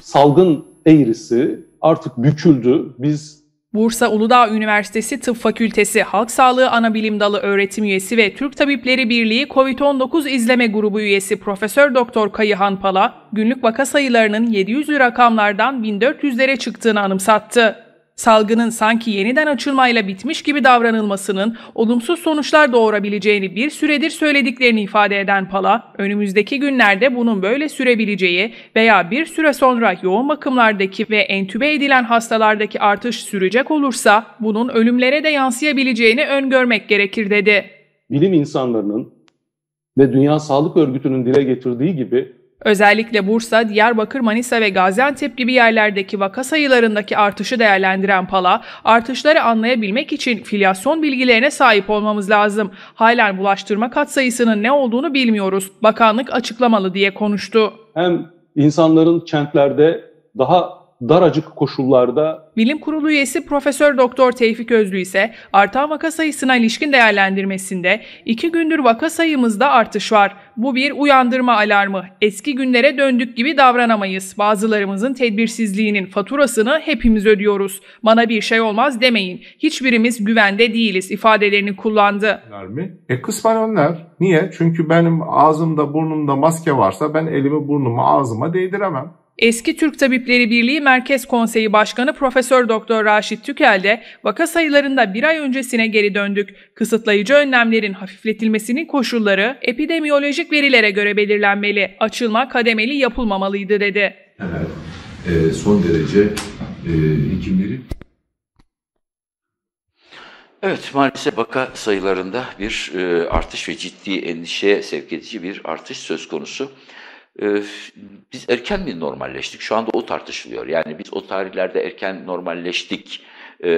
Salgın eğrisi artık büküldü. Biz Bursa Uludağ Üniversitesi Tıp Fakültesi Halk Sağlığı Anabilim Dalı öğretim üyesi ve Türk Tabipleri Birliği COVID-19 İzleme grubu üyesi Profesör Doktor Kayıhan Pala, günlük vaka sayılarının 700'lü rakamlardan 1400'lere çıktığını anımsattı salgının sanki yeniden açılmayla bitmiş gibi davranılmasının olumsuz sonuçlar doğurabileceğini bir süredir söylediklerini ifade eden Pala, önümüzdeki günlerde bunun böyle sürebileceği veya bir süre sonra yoğun bakımlardaki ve entübe edilen hastalardaki artış sürecek olursa bunun ölümlere de yansıyabileceğini öngörmek gerekir dedi. Bilim insanlarının ve Dünya Sağlık Örgütü'nün dile getirdiği gibi Özellikle Bursa, Diyarbakır, Manisa ve Gaziantep gibi yerlerdeki vaka sayılarındaki artışı değerlendiren Pala, artışları anlayabilmek için filyasyon bilgilerine sahip olmamız lazım. Halen bulaştırma katsayısının ne olduğunu bilmiyoruz. Bakanlık açıklamalı diye konuştu. Hem insanların kentlerde daha daracık koşullarda. Bilim Kurulu üyesi Profesör Doktor Tevfik Özlü ise artan vaka sayısına ilişkin değerlendirmesinde iki gündür vaka sayımızda artış var. Bu bir uyandırma alarmı. Eski günlere döndük gibi davranamayız. Bazılarımızın tedbirsizliğinin faturasını hepimiz ödüyoruz. Bana bir şey olmaz demeyin. Hiçbirimiz güvende değiliz ifadelerini kullandı. E kısmen önler. Niye? Çünkü benim ağzımda burnumda maske varsa ben elimi burnuma ağzıma değdiremem. Eski Türk Tabipleri Birliği Merkez Konseyi Başkanı Profesör Doktor Raşit Tükel de vaka sayılarında bir ay öncesine geri döndük. Kısıtlayıcı önlemlerin hafifletilmesinin koşulları epidemiyolojik verilere göre belirlenmeli. Açılma kademeli yapılmamalıydı dedi. Evet, e, son derece e, hekimlerin Evet maalesef vaka sayılarında bir e, artış ve ciddi endişeye sevk edici bir artış söz konusu. Ee, biz erken mi normalleştik? Şu anda o tartışılıyor. Yani biz o tarihlerde erken normalleştik. E,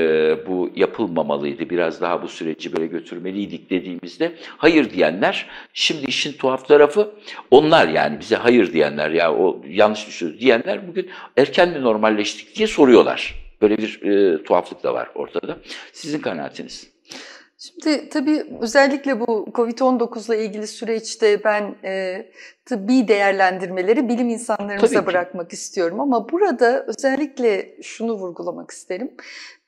bu yapılmamalıydı. Biraz daha bu süreci böyle götürmeliydik dediğimizde hayır diyenler şimdi işin tuhaf tarafı onlar yani bize hayır diyenler ya o yanlış düşünüyoruz diyenler bugün erken mi normalleştik diye soruyorlar. Böyle bir e, tuhaflık da var ortada. Sizin kanaatiniz? Şimdi tabii özellikle bu COVID-19 ile ilgili süreçte ben e, tıbbi değerlendirmeleri bilim insanlarımıza bırakmak istiyorum. Ama burada özellikle şunu vurgulamak isterim.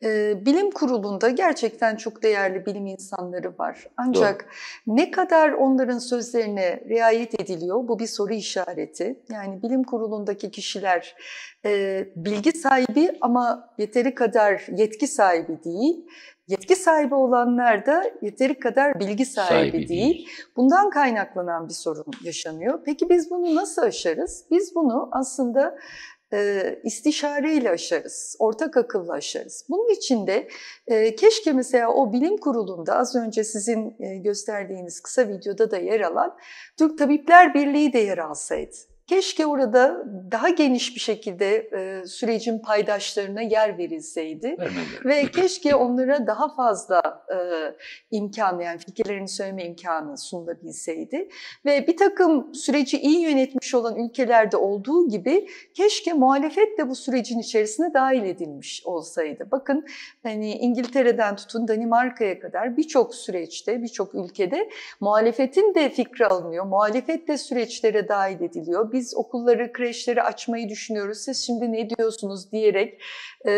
E, bilim kurulunda gerçekten çok değerli bilim insanları var. Ancak Doğru. ne kadar onların sözlerine riayet ediliyor bu bir soru işareti. Yani bilim kurulundaki kişiler e, bilgi sahibi ama yeteri kadar yetki sahibi değil. Yetki sahibi olanlar da yeteri kadar bilgi sahibi, sahibi değil. değil. Bundan kaynaklanan bir sorun yaşanıyor. Peki biz bunu nasıl aşarız? Biz bunu aslında e, istişareyle aşarız, ortak akılla aşarız. Bunun için de e, keşke mesela o bilim kurulunda az önce sizin e, gösterdiğiniz kısa videoda da yer alan Türk Tabipler Birliği de yer alsaydı. Keşke orada daha geniş bir şekilde e, sürecin paydaşlarına yer verilseydi ve keşke onlara daha fazla e, imkan yani fikirlerini söyleme imkanı sunulabilseydi ve bir takım süreci iyi yönetmiş olan ülkelerde olduğu gibi keşke muhalefet de bu sürecin içerisine dahil edilmiş olsaydı. Bakın hani İngiltere'den tutun Danimarka'ya kadar birçok süreçte birçok ülkede muhalefetin de fikri alınıyor, muhalefet de süreçlere dahil ediliyor. Bir biz okulları, kreşleri açmayı düşünüyoruz, siz şimdi ne diyorsunuz diyerek e,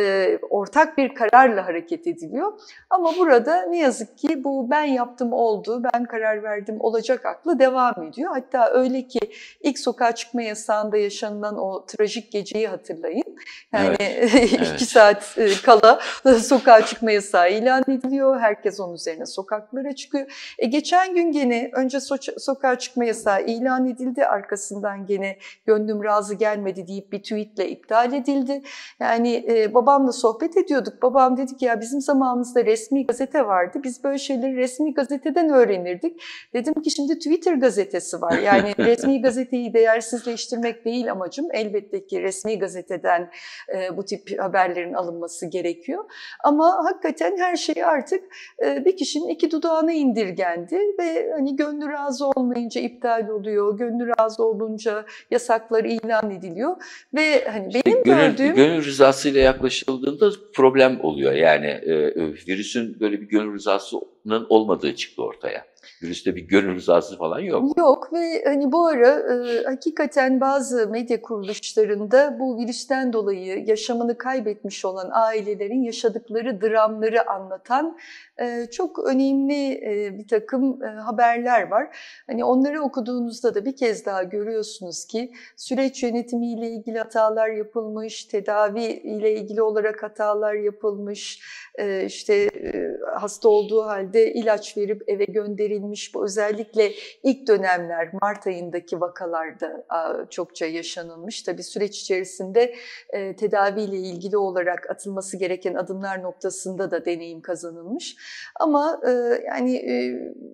ortak bir kararla hareket ediliyor. Ama burada ne yazık ki bu ben yaptım oldu, ben karar verdim olacak aklı devam ediyor. Hatta öyle ki ilk sokağa çıkma yasağında yaşanılan o trajik geceyi hatırlayın. Yani evet, iki evet. saat e, kala sokağa çıkma yasağı ilan ediliyor. Herkes onun üzerine sokaklara çıkıyor. E, geçen gün gene önce so sokağa çıkma yasağı ilan edildi. Arkasından gene yine gönlüm razı gelmedi deyip bir tweetle iptal edildi. Yani e, babamla sohbet ediyorduk. Babam dedi ki ya bizim zamanımızda resmi gazete vardı. Biz böyle şeyleri resmi gazeteden öğrenirdik. Dedim ki şimdi Twitter gazetesi var. Yani resmi gazeteyi değersizleştirmek değil amacım. Elbette ki resmi gazeteden e, bu tip haberlerin alınması gerekiyor. Ama hakikaten her şey artık e, bir kişinin iki dudağına indirgendi ve hani gönlü razı olmayınca iptal oluyor. Gönlü razı olunca yasaklar ilan ediliyor ve hani işte benim gönül, gördüğüm gönül rızasıyla yaklaşıldığında problem oluyor. Yani e, virüsün böyle bir gönül rızasının olmadığı çıktı ortaya. Virüste bir gönül rızası falan yok. Yok ve hani bu ara e, hakikaten bazı medya kuruluşlarında bu virüsten dolayı yaşamını kaybetmiş olan ailelerin yaşadıkları dramları anlatan e, çok önemli e, bir takım e, haberler var. Hani onları okuduğunuzda da bir kez daha görüyorsunuz ki süreç yönetimiyle ilgili hatalar yapılmış, tedavi ile ilgili olarak hatalar yapılmış, e, işte e, hasta olduğu halde ilaç verip eve gönderilmiş edilmiş. Bu özellikle ilk dönemler Mart ayındaki vakalarda çokça yaşanılmış. Tabii süreç içerisinde e, tedaviyle ilgili olarak atılması gereken adımlar noktasında da deneyim kazanılmış. Ama e, yani e,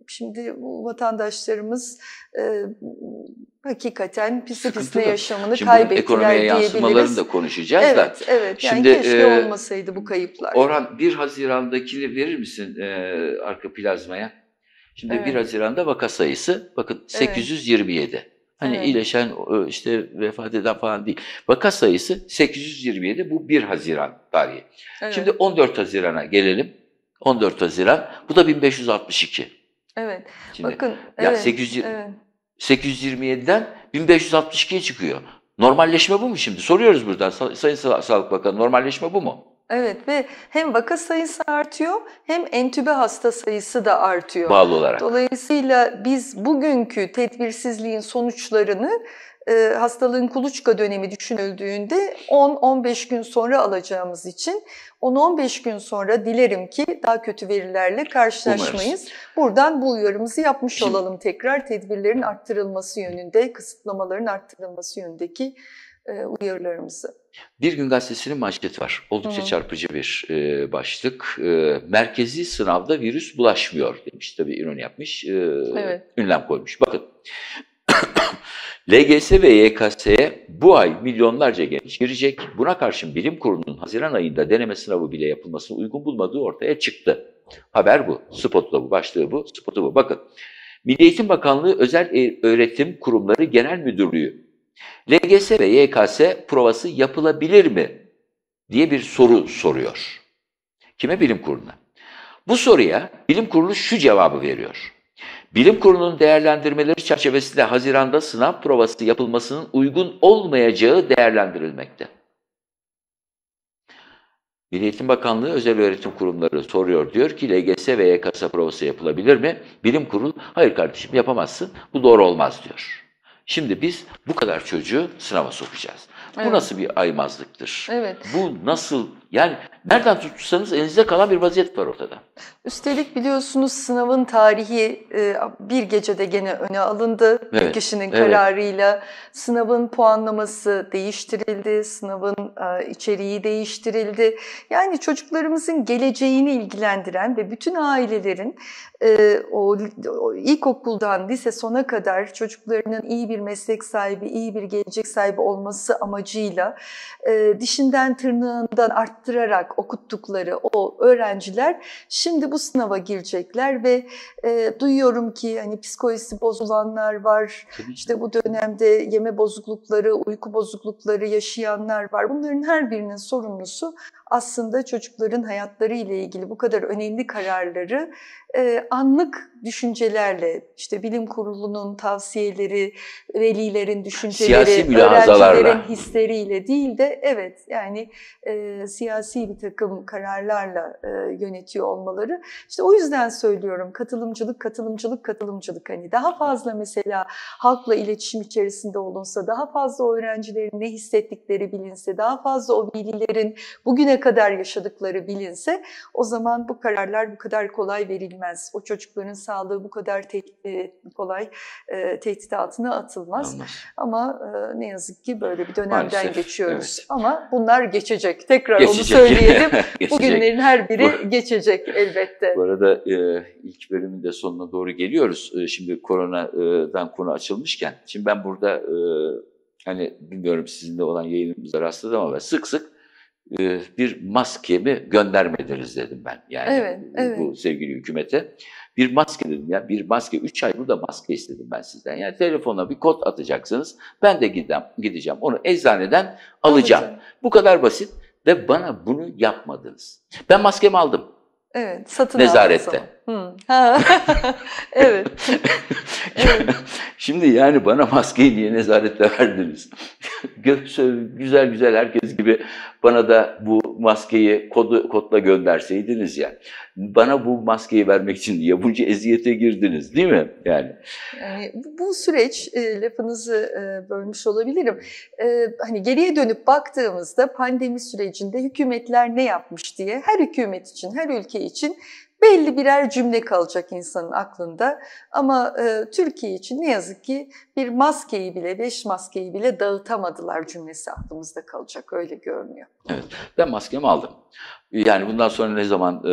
şimdi vatandaşlarımız hakikaten pisi pisine yaşamını Şimdi kaybettiler ekonomiye yansımalarını da konuşacağız evet, da. Evet, yani Şimdi, keşke e, olmasaydı bu kayıplar. Orhan 1 Haziran'dakini verir misin e, arka plazmaya? Şimdi evet. 1 Haziran'da vaka sayısı bakın 827. Evet. Hani evet. iyileşen işte vefat eden falan değil. Vaka sayısı 827 bu 1 Haziran tarihi. Evet. Şimdi 14 Haziran'a gelelim. 14 Haziran bu da 1562. Evet. Şimdi, bakın ya evet, 800, evet. 827'den 1562'ye çıkıyor. Normalleşme bu mu şimdi? Soruyoruz buradan Sayın Sağlık Bakanı normalleşme bu mu? Evet ve hem vaka sayısı artıyor hem entübe hasta sayısı da artıyor. Bağlı olarak. Dolayısıyla biz bugünkü tedbirsizliğin sonuçlarını e, hastalığın kuluçka dönemi düşünüldüğünde 10-15 gün sonra alacağımız için 10-15 gün sonra dilerim ki daha kötü verilerle karşılaşmayız. Umarız. Buradan bu uyarımızı yapmış Şimdi, olalım tekrar tedbirlerin arttırılması yönünde, kısıtlamaların arttırılması yönündeki e, uyarılarımızı. Bir Gün Gazetesi'nin manşeti var. Oldukça Hı. çarpıcı bir e, başlık. E, merkezi sınavda virüs bulaşmıyor demiş. Tabii ünlem yapmış. E, evet. Ünlem koymuş. Bakın. LGS ve YKS'ye bu ay milyonlarca genç girecek. Buna karşın bilim kurulunun Haziran ayında deneme sınavı bile yapılmasını uygun bulmadığı ortaya çıktı. Haber bu. Spotla bu. Başlığı bu. Spotu bu. Bakın. Milli Eğitim Bakanlığı Özel Öğretim Kurumları Genel Müdürlüğü LGS ve YKS provası yapılabilir mi diye bir soru soruyor. Kime? Bilim kuruluna. Bu soruya bilim kurulu şu cevabı veriyor. Bilim kurulunun değerlendirmeleri çerçevesinde Haziran'da sınav provası yapılmasının uygun olmayacağı değerlendirilmekte. Milli Eğitim Bakanlığı özel öğretim kurumları soruyor. Diyor ki LGS ve YKS provası yapılabilir mi? Bilim kurulu hayır kardeşim yapamazsın bu doğru olmaz diyor. Şimdi biz bu kadar çocuğu sınava sokacağız. Bu evet. nasıl bir aymazlıktır? Evet. Bu nasıl yani Nereden tuttursanız elinizde kalan bir vaziyet var ortada. Üstelik biliyorsunuz sınavın tarihi e, bir gecede gene öne alındı. Evet, bir kişinin evet. kararıyla sınavın puanlaması değiştirildi, sınavın e, içeriği değiştirildi. Yani çocuklarımızın geleceğini ilgilendiren ve bütün ailelerin e, o ilkokuldan lise sona kadar çocuklarının iyi bir meslek sahibi, iyi bir gelecek sahibi olması amacıyla dişinden tırnağından arttırarak okuttukları o öğrenciler şimdi bu sınava girecekler ve e, duyuyorum ki hani psikolojisi bozulanlar var. Tabii. İşte bu dönemde yeme bozuklukları, uyku bozuklukları yaşayanlar var. Bunların her birinin sorumlusu aslında çocukların hayatları ile ilgili bu kadar önemli kararları e, anlık düşüncelerle işte bilim kurulunun tavsiyeleri, velilerin düşünceleri, öğrencilerin hisleriyle değil de evet yani e, siyasi bir takım kararlarla e, yönetiyor olmaları. İşte o yüzden söylüyorum katılımcılık, katılımcılık, katılımcılık hani daha fazla mesela halkla iletişim içerisinde olunsa, daha fazla öğrencilerin ne hissettikleri bilinse, daha fazla o velilerin bugüne ne kadar yaşadıkları bilinse o zaman bu kararlar bu kadar kolay verilmez. O çocukların sağlığı bu kadar te e, kolay e, tehdit altına atılmaz. Anladım. Ama e, ne yazık ki böyle bir dönemden Maalesef, geçiyoruz. Evet. Ama bunlar geçecek. Tekrar geçecek. onu söyleyelim. Bugünlerin her biri bu, geçecek elbette. Bu arada e, ilk bölümün de sonuna doğru geliyoruz. E, şimdi koronadan konu açılmışken. Şimdi ben burada e, hani bilmiyorum sizin de olan yayınımıza rastladım ama sık sık e, bir maske mi göndermediniz dedim ben. Yani evet, evet. bu sevgili hükümete. Bir maske dedim ya bir maske. Üç ay burada maske istedim ben sizden. Yani telefona bir kod atacaksınız. Ben de gideceğim. gideceğim. Onu eczaneden alacağım. alacağım. Bu kadar basit ve bana bunu yapmadınız. Ben maskemi aldım. Evet, satın Nezarette. evet. Şimdi yani bana maskeyi niye nezarette verdiniz? güzel güzel herkes gibi bana da bu maskeyi kodu, kodla gönderseydiniz ya. Bana bu maskeyi vermek için ya bunca eziyete girdiniz değil mi? Yani. yani ee, bu süreç e, lafınızı e, bölmüş olabilirim. E, hani geriye dönüp baktığımızda pandemi sürecinde hükümetler ne yapmış diye her hükümet için, her ülke için belli birer cümle kalacak insanın aklında ama e, Türkiye için ne yazık ki bir maskeyi bile, beş maskeyi bile dağıtamadılar cümlesi aklımızda kalacak öyle görünüyor. Evet, ben maskemi aldım. Yani bundan sonra ne zaman e,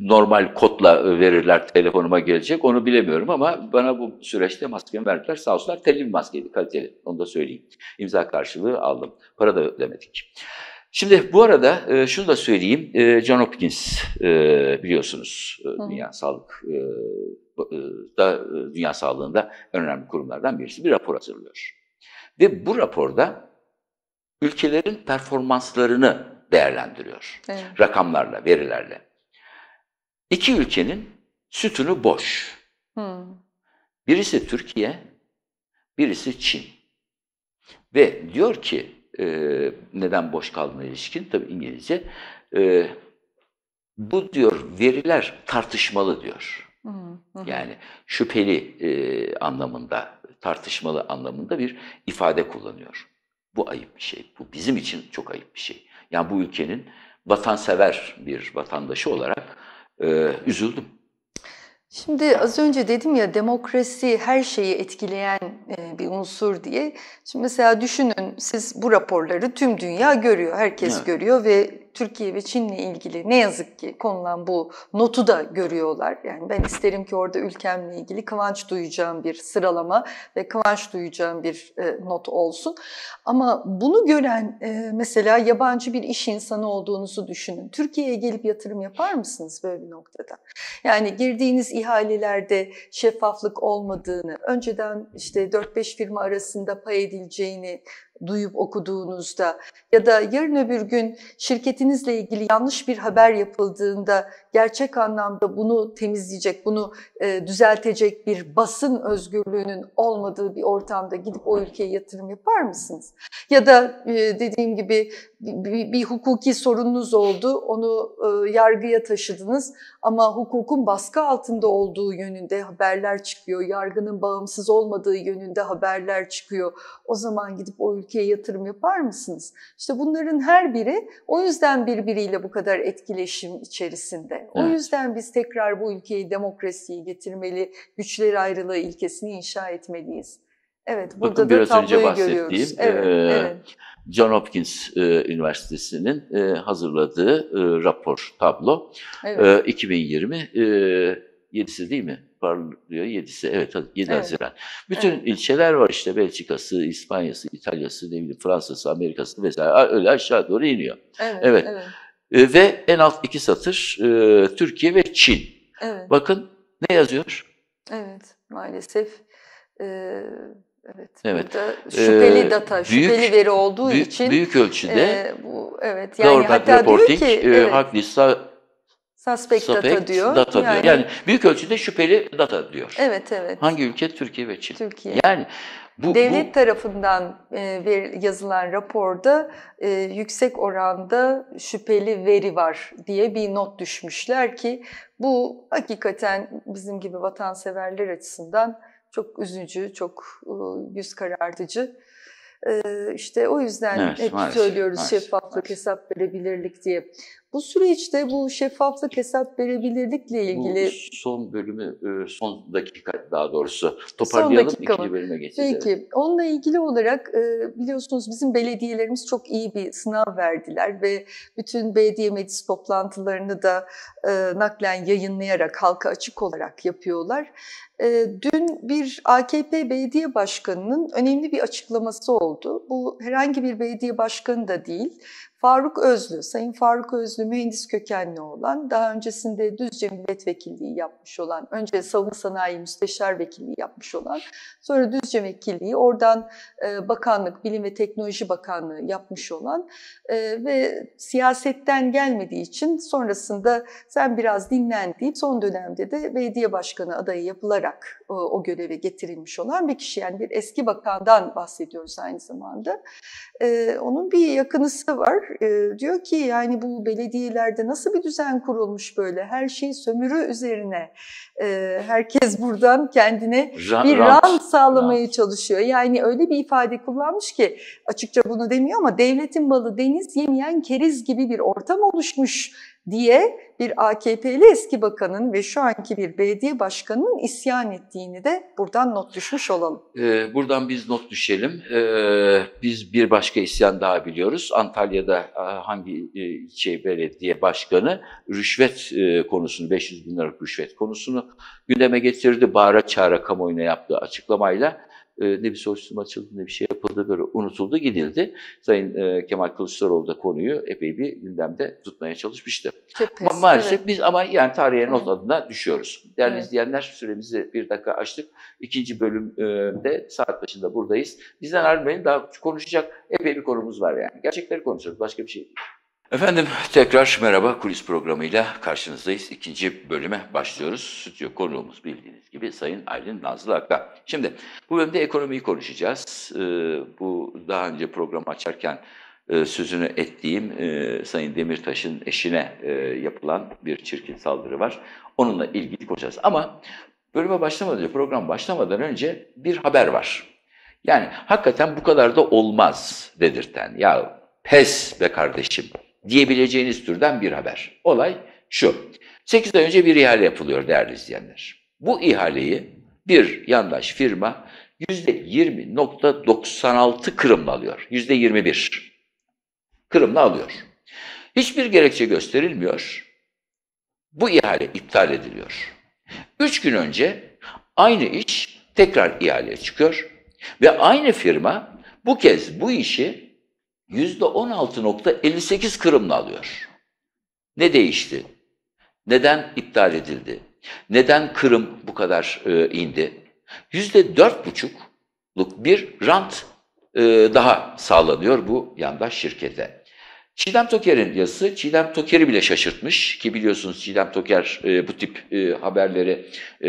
normal kodla e, verirler telefonuma gelecek onu bilemiyorum ama bana bu süreçte maskemi verdiler. Sağ olsunlar telli bir maskeydi, kaliteli onu da söyleyeyim. İmza karşılığı aldım, para da ödemedik. Şimdi bu arada e, şunu da söyleyeyim. E, John Hopkins e, biliyorsunuz e, Dünya Sağlık e, e da e, Dünya Sağlığı'nda önemli kurumlardan birisi bir rapor hazırlıyor. Ve bu raporda ülkelerin performanslarını değerlendiriyor. Evet. Rakamlarla, verilerle. İki ülkenin sütunu boş. Hmm. Birisi Türkiye, birisi Çin. Ve diyor ki e, neden boş kaldığına ilişkin tabii İngilizce. E, bu diyor veriler tartışmalı diyor. Yani şüpheli e, anlamında, tartışmalı anlamında bir ifade kullanıyor. Bu ayıp bir şey. Bu bizim için çok ayıp bir şey. Yani bu ülkenin vatansever bir vatandaşı olarak e, üzüldüm. Şimdi az önce dedim ya demokrasi her şeyi etkileyen e, bir unsur diye. Şimdi mesela düşünün siz bu raporları tüm dünya görüyor, herkes evet. görüyor ve Türkiye ve Çin'le ilgili ne yazık ki konulan bu notu da görüyorlar. Yani ben isterim ki orada ülkemle ilgili kıvanç duyacağım bir sıralama ve kıvanç duyacağım bir e, not olsun. Ama bunu gören e, mesela yabancı bir iş insanı olduğunuzu düşünün. Türkiye'ye gelip yatırım yapar mısınız böyle bir noktada? Yani girdiğiniz ihalelerde şeffaflık olmadığını, önceden işte 4-5 firma arasında pay edileceğini duyup okuduğunuzda ya da yarın öbür gün şirketinizle ilgili yanlış bir haber yapıldığında gerçek anlamda bunu temizleyecek, bunu e, düzeltecek bir basın özgürlüğünün olmadığı bir ortamda gidip o ülkeye yatırım yapar mısınız? Ya da e, dediğim gibi bir, bir hukuki sorununuz oldu, onu e, yargıya taşıdınız ama hukukun baskı altında olduğu yönünde haberler çıkıyor, yargının bağımsız olmadığı yönünde haberler çıkıyor. O zaman gidip o ülkeye ülkeye yatırım yapar mısınız? İşte bunların her biri o yüzden birbiriyle bu kadar etkileşim içerisinde. Evet. O yüzden biz tekrar bu ülkeyi demokrasiyi getirmeli, güçleri ayrılığı ilkesini inşa etmeliyiz. Evet, burada Bakın, da biraz tabloyu önce bahsettiğim, görüyoruz. E, evet, e, evet. John Hopkins e, Üniversitesi'nin e, hazırladığı e, rapor, tablo evet. e, 2020 e, 7'si değil mi? parlıyor. yedisi evet 7 evet. Haziran. Bütün evet. ilçeler var işte Belçika'sı, İspanya'sı, İtalya'sı, ne bileyim Fransa'sı, Amerika'sı vesaire öyle aşağı doğru iniyor. Evet. evet. evet. Ee, ve en alt iki satır e, Türkiye ve Çin. Evet. Bakın ne yazıyor? Evet maalesef e, evet. Evet. Ee, şüpheli ee, data, şüpheli büyük, veri olduğu büyük, için büyük ölçüde e, bu evet yani hatta Reporting diyor ki, e, evet. hak Suspect, Suspect data diyor. Data diyor. Yani büyük ölçüde şüpheli data diyor. Evet evet. Hangi ülke? Türkiye ve Çin. Türkiye. Yani bu, Devlet bu... tarafından e, yazılan raporda e, yüksek oranda şüpheli veri var diye bir not düşmüşler ki bu hakikaten bizim gibi vatanseverler açısından çok üzücü, çok e, yüz karartıcı. E, işte o yüzden evet, hep maalesef, söylüyoruz maalesef, şeffaflık, maalesef. hesap verebilirlik diye. Bu süreçte bu şeffaflık hesap verebilirlikle ilgili... Bu son bölümü, e, son dakika daha doğrusu toparlayalım, ikinci bölüme geçeceğiz. Peki, evet. onunla ilgili olarak e, biliyorsunuz bizim belediyelerimiz çok iyi bir sınav verdiler ve bütün belediye meclis toplantılarını da e, naklen yayınlayarak, halka açık olarak yapıyorlar. Dün bir AKP belediye başkanının önemli bir açıklaması oldu. Bu herhangi bir belediye başkanı da değil, Faruk Özlü, Sayın Faruk Özlü mühendis kökenli olan, daha öncesinde Düzce milletvekilliği yapmış olan, önce savunma sanayi müsteşar vekilliği yapmış olan, sonra Düzce vekilliği, oradan e, bakanlık, Bilim ve Teknoloji Bakanlığı yapmış olan e, ve siyasetten gelmediği için sonrasında sen biraz dinlen deyip son dönemde de belediye başkanı adayı yapılarak e, o göreve getirilmiş olan bir kişi. Yani bir eski bakandan bahsediyoruz aynı zamanda. onun bir yakınısı var. E, diyor ki yani bu belediyelerde nasıl bir düzen kurulmuş böyle? Her şey sömürü üzerine. E, herkes buradan kendine bir rant, sağlamaya çalışıyor. Yani öyle bir ifade kullanmış ki açıkça bunu demiyor ama devletin balı deniz yemeyen keriz gibi bir ortam oluşmuş diye bir AKP'li eski bakanın ve şu anki bir belediye başkanının isyan ettiğini de buradan not düşmüş olalım. Ee, buradan biz not düşelim. Ee, biz bir başka isyan daha biliyoruz. Antalya'da e, hangi şey belediye başkanı rüşvet e, konusunu, 500 bin liralık rüşvet konusunu gündeme getirdi. Bağıra çağıra kamuoyuna yaptığı açıklamayla ee, ne bir soruşturma açıldı ne bir şey yapıldı böyle unutuldu gidildi. Sayın e, Kemal Kılıçdaroğlu da konuyu epey bir gündemde tutmaya çalışmıştı. Çok ama maalesef evet. biz ama yani tarihe not adına düşüyoruz. Değerli evet. izleyenler süremizi bir dakika açtık. İkinci bölümde saat başında buradayız. Bizden ayrılmayın daha konuşacak epey bir konumuz var yani. Gerçekleri konuşuyoruz başka bir şey değil. Efendim tekrar merhaba kulis programıyla karşınızdayız. İkinci bölüme başlıyoruz. Stüdyo konuğumuz bildiğiniz gibi Sayın Aylin Nazlı Akta. Şimdi bu bölümde ekonomiyi konuşacağız. Ee, bu daha önce program açarken e, sözünü ettiğim e, Sayın Demirtaş'ın eşine e, yapılan bir çirkin saldırı var. Onunla ilgili konuşacağız. Ama bölüme başlamadan önce, program başlamadan önce bir haber var. Yani hakikaten bu kadar da olmaz dedirten. Ya pes be kardeşim diyebileceğiniz türden bir haber. Olay şu. 8 ay önce bir ihale yapılıyor değerli izleyenler. Bu ihaleyi bir yandaş firma %20.96 kırımla alıyor. %21 kırımla alıyor. Hiçbir gerekçe gösterilmiyor. Bu ihale iptal ediliyor. 3 gün önce aynı iş tekrar ihaleye çıkıyor ve aynı firma bu kez bu işi %16.58 Kırım'la alıyor. Ne değişti? Neden iptal edildi? Neden Kırım bu kadar e, indi? %4.5'luk bir rant e, daha sağlanıyor bu yandaş şirkete. Çiğdem Toker'in yazısı Çiğdem Toker'i bile şaşırtmış ki biliyorsunuz Çiğdem Toker e, bu tip e, haberleri e,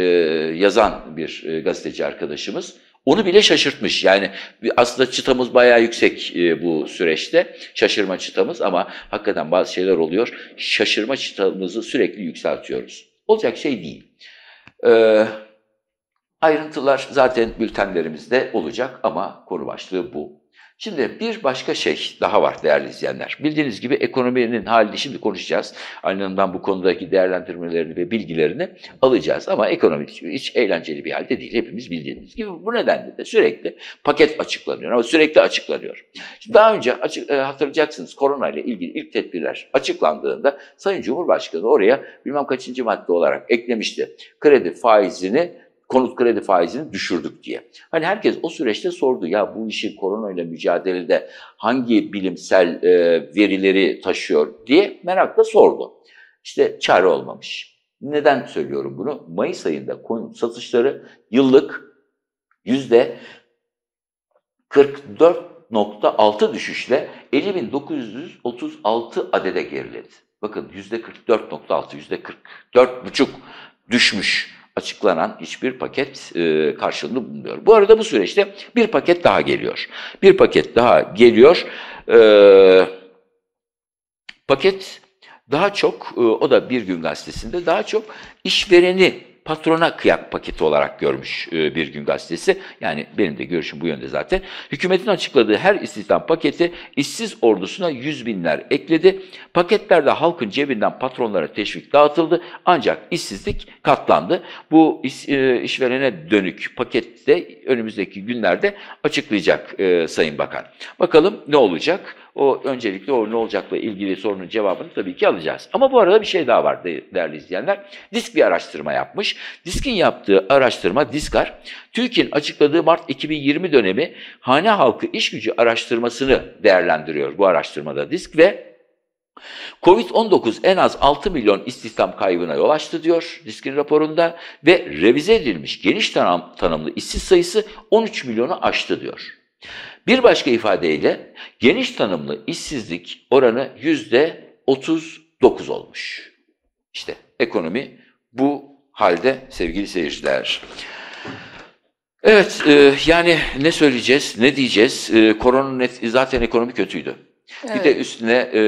yazan bir e, gazeteci arkadaşımız. Onu bile şaşırtmış. Yani aslında çıtamız bayağı yüksek e, bu süreçte. Şaşırma çıtamız ama hakikaten bazı şeyler oluyor. Şaşırma çıtamızı sürekli yükseltiyoruz. Olacak şey değil. Ee, ayrıntılar zaten bültenlerimizde olacak ama konu başlığı bu. Şimdi bir başka şey daha var değerli izleyenler. Bildiğiniz gibi ekonominin halini şimdi konuşacağız. Aynı Hanım'dan bu konudaki değerlendirmelerini ve bilgilerini alacağız. Ama ekonomi hiç eğlenceli bir halde değil. Hepimiz bildiğiniz gibi. Bu nedenle de sürekli paket açıklanıyor ama sürekli açıklanıyor. Şimdi daha önce açık, e, hatırlayacaksınız korona ile ilgili ilk tedbirler açıklandığında Sayın Cumhurbaşkanı oraya bilmem kaçıncı madde olarak eklemişti. Kredi faizini konut kredi faizini düşürdük diye. Hani herkes o süreçte sordu ya bu işi koronayla mücadelede hangi bilimsel e, verileri taşıyor diye merakla sordu. İşte çare olmamış. Neden söylüyorum bunu? Mayıs ayında konut satışları yıllık yüzde 44.6 düşüşle 50.936 adede geriledi. Bakın yüzde %44.6, yüzde %44.5 düşmüş açıklanan hiçbir paket e, karşılığını bulmuyor. Bu arada bu süreçte bir paket daha geliyor. Bir paket daha geliyor. E, paket daha çok, e, o da Bir Gün Gazetesi'nde daha çok işvereni patrona kıyak paketi olarak görmüş e, bir gün gazetesi. Yani benim de görüşüm bu yönde zaten. Hükümetin açıkladığı her istihdam paketi işsiz ordusuna yüz binler ekledi. Paketlerde halkın cebinden patronlara teşvik dağıtıldı. Ancak işsizlik katlandı. Bu iş, e, işverene dönük pakette önümüzdeki günlerde açıklayacak e, Sayın Bakan. Bakalım ne olacak? O öncelikle o ne olacakla ilgili sorunun cevabını tabii ki alacağız. Ama bu arada bir şey daha var değerli izleyenler. Disk bir araştırma yapmış. Disk'in yaptığı araştırma Diskar, TÜİK'in açıkladığı Mart 2020 dönemi hane halkı iş gücü araştırmasını değerlendiriyor bu araştırmada Disk ve Covid-19 en az 6 milyon istihdam kaybına yol açtı diyor riskin raporunda ve revize edilmiş geniş tanımlı işsiz sayısı 13 milyonu aştı diyor. Bir başka ifadeyle geniş tanımlı işsizlik oranı yüzde 39 olmuş. İşte ekonomi bu halde sevgili seyirciler. Evet e, yani ne söyleyeceğiz, ne diyeceğiz? E, koronanın zaten ekonomi kötüydü. Evet. Bir de üstüne e,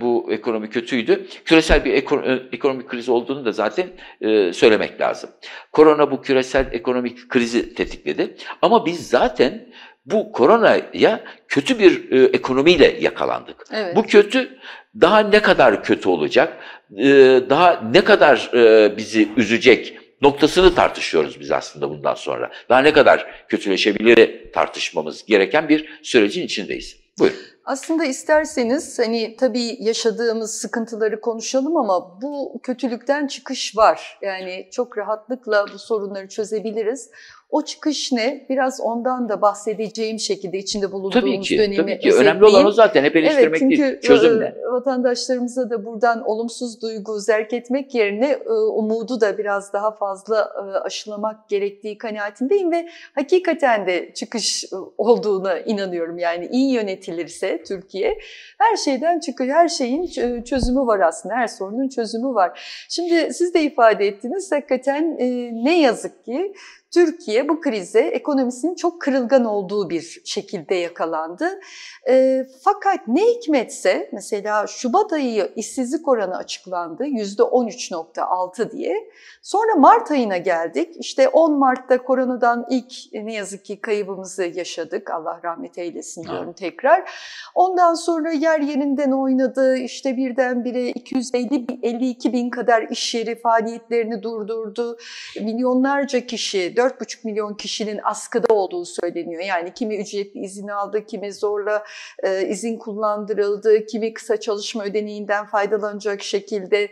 bu ekonomi kötüydü. Küresel bir ekonomi, e, ekonomik kriz olduğunu da zaten e, söylemek lazım. Korona bu küresel ekonomik krizi tetikledi. Ama biz zaten bu koronaya kötü bir e, ekonomiyle yakalandık. Evet. Bu kötü daha ne kadar kötü olacak, e, daha ne kadar e, bizi üzecek noktasını tartışıyoruz biz aslında bundan sonra. Daha ne kadar kötüleşebilir tartışmamız gereken bir sürecin içindeyiz. Buyurun. Aslında isterseniz hani tabii yaşadığımız sıkıntıları konuşalım ama bu kötülükten çıkış var. Yani çok rahatlıkla bu sorunları çözebiliriz. O çıkış ne? Biraz ondan da bahsedeceğim şekilde içinde bulunduğumuz tabii ki, dönemi Tabii ki. Önemli olan o zaten. Hep eleştirmek evet, değil. Çözüm ne? E, vatandaşlarımıza da buradan olumsuz duygu zerk etmek yerine e, umudu da biraz daha fazla e, aşılamak gerektiği kanaatindeyim ve hakikaten de çıkış olduğuna inanıyorum. Yani iyi yönetilirse Türkiye her şeyden çıkıyor. Her şeyin çözümü var aslında. Her sorunun çözümü var. Şimdi siz de ifade ettiniz. Hakikaten ne yazık ki Türkiye bu krize ekonomisinin çok kırılgan olduğu bir şekilde yakalandı. E, fakat ne hikmetse mesela Şubat ayı işsizlik oranı açıklandı %13.6 diye. Sonra Mart ayına geldik. İşte 10 Mart'ta koronadan ilk e, ne yazık ki kaybımızı yaşadık. Allah rahmet eylesin diyorum evet. tekrar. Ondan sonra yer yerinden oynadı. İşte birdenbire 250 52 bin kadar iş yeri faaliyetlerini durdurdu. Milyonlarca kişi 4,5 milyon kişinin askıda olduğu söyleniyor. Yani kimi ücretli izin aldı, kimi zorla e, izin kullandırıldı, kimi kısa çalışma ödeneğinden faydalanacak şekilde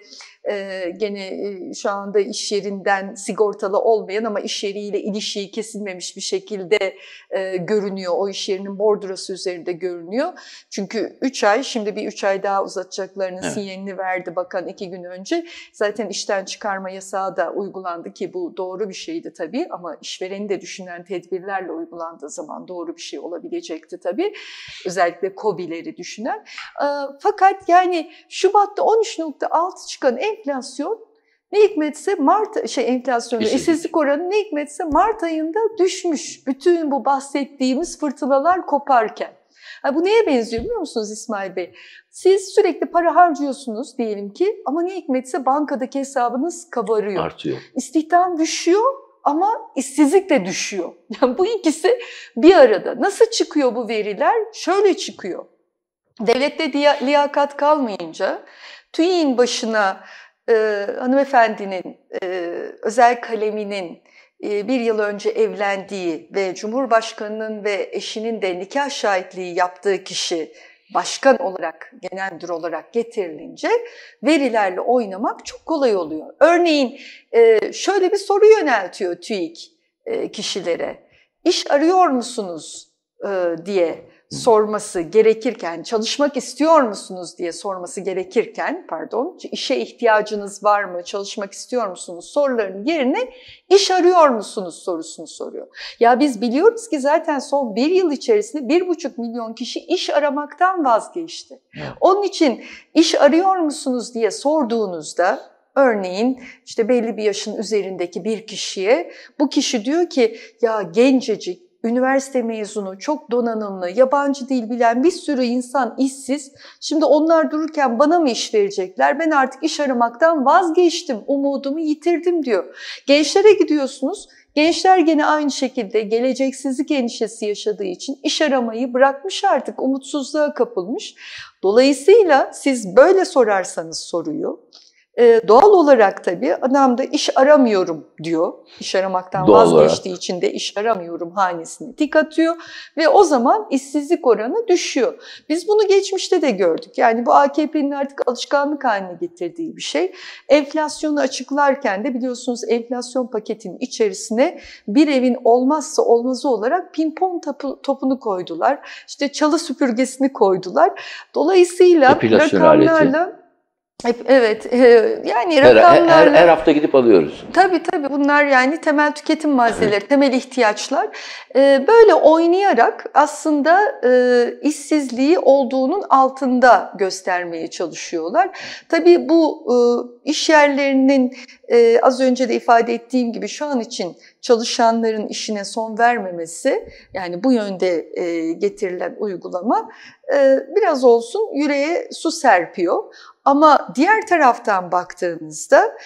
ee, gene e, şu anda iş yerinden sigortalı olmayan ama iş yeriyle ilişiği kesilmemiş bir şekilde e, görünüyor. O iş yerinin bordrosu üzerinde görünüyor. Çünkü 3 ay, şimdi bir 3 ay daha uzatacaklarının evet. sinyalini verdi bakan 2 gün önce. Zaten işten çıkarma yasağı da uygulandı ki bu doğru bir şeydi tabii ama işvereni de düşünen tedbirlerle uygulandığı zaman doğru bir şey olabilecekti tabii. Özellikle COBİ'leri düşünen. Ee, fakat yani Şubat'ta 13.6 çıkan en enflasyon ne hikmetse Mart şey enflasyonu, işsizlik oranı ne hikmetse Mart ayında düşmüş. Bütün bu bahsettiğimiz fırtınalar koparken. Yani bu neye benziyor biliyor musunuz İsmail Bey? Siz sürekli para harcıyorsunuz diyelim ki ama ne hikmetse bankadaki hesabınız kabarıyor. Artıyor. İstihdam düşüyor ama işsizlik de düşüyor. Yani bu ikisi bir arada. Nasıl çıkıyor bu veriler? Şöyle çıkıyor. Devlette liyakat kalmayınca TÜİ'nin başına e, hanımefendinin e, özel kaleminin e, bir yıl önce evlendiği ve Cumhurbaşkanı'nın ve eşinin de nikah şahitliği yaptığı kişi başkan olarak, genel müdür olarak getirilince verilerle oynamak çok kolay oluyor. Örneğin e, şöyle bir soru yöneltiyor TÜİK e, kişilere. İş arıyor musunuz e, diye sorması gerekirken, çalışmak istiyor musunuz diye sorması gerekirken, pardon, işe ihtiyacınız var mı, çalışmak istiyor musunuz sorularının yerine iş arıyor musunuz sorusunu soruyor. Ya biz biliyoruz ki zaten son bir yıl içerisinde bir buçuk milyon kişi iş aramaktan vazgeçti. Onun için iş arıyor musunuz diye sorduğunuzda Örneğin işte belli bir yaşın üzerindeki bir kişiye bu kişi diyor ki ya gencecik üniversite mezunu, çok donanımlı, yabancı dil bilen bir sürü insan işsiz. Şimdi onlar dururken bana mı iş verecekler? Ben artık iş aramaktan vazgeçtim, umudumu yitirdim diyor. Gençlere gidiyorsunuz. Gençler gene aynı şekilde geleceksizlik endişesi yaşadığı için iş aramayı bırakmış artık, umutsuzluğa kapılmış. Dolayısıyla siz böyle sorarsanız soruyu, ee, doğal olarak tabii adam da iş aramıyorum diyor. İş aramaktan doğal vazgeçtiği olarak. için de iş aramıyorum hanesine tik atıyor ve o zaman işsizlik oranı düşüyor. Biz bunu geçmişte de gördük. Yani bu AKP'nin artık alışkanlık haline getirdiği bir şey. Enflasyonu açıklarken de biliyorsunuz enflasyon paketinin içerisine bir evin olmazsa olmazı olarak pimpon topunu koydular. İşte çalı süpürgesini koydular. Dolayısıyla rakamlarla aleti hep, evet, e, yani rakamlar... Her, her, her hafta gidip alıyoruz. Tabii tabii bunlar yani temel tüketim malzemeleri, temel ihtiyaçlar. E, böyle oynayarak aslında e, işsizliği olduğunun altında göstermeye çalışıyorlar. Tabii bu iş yerlerinin az önce de ifade ettiğim gibi şu an için çalışanların işine son vermemesi yani bu yönde e, getirilen uygulama e, biraz olsun yüreğe su serpiyor. Ama diğer taraftan baktığınızda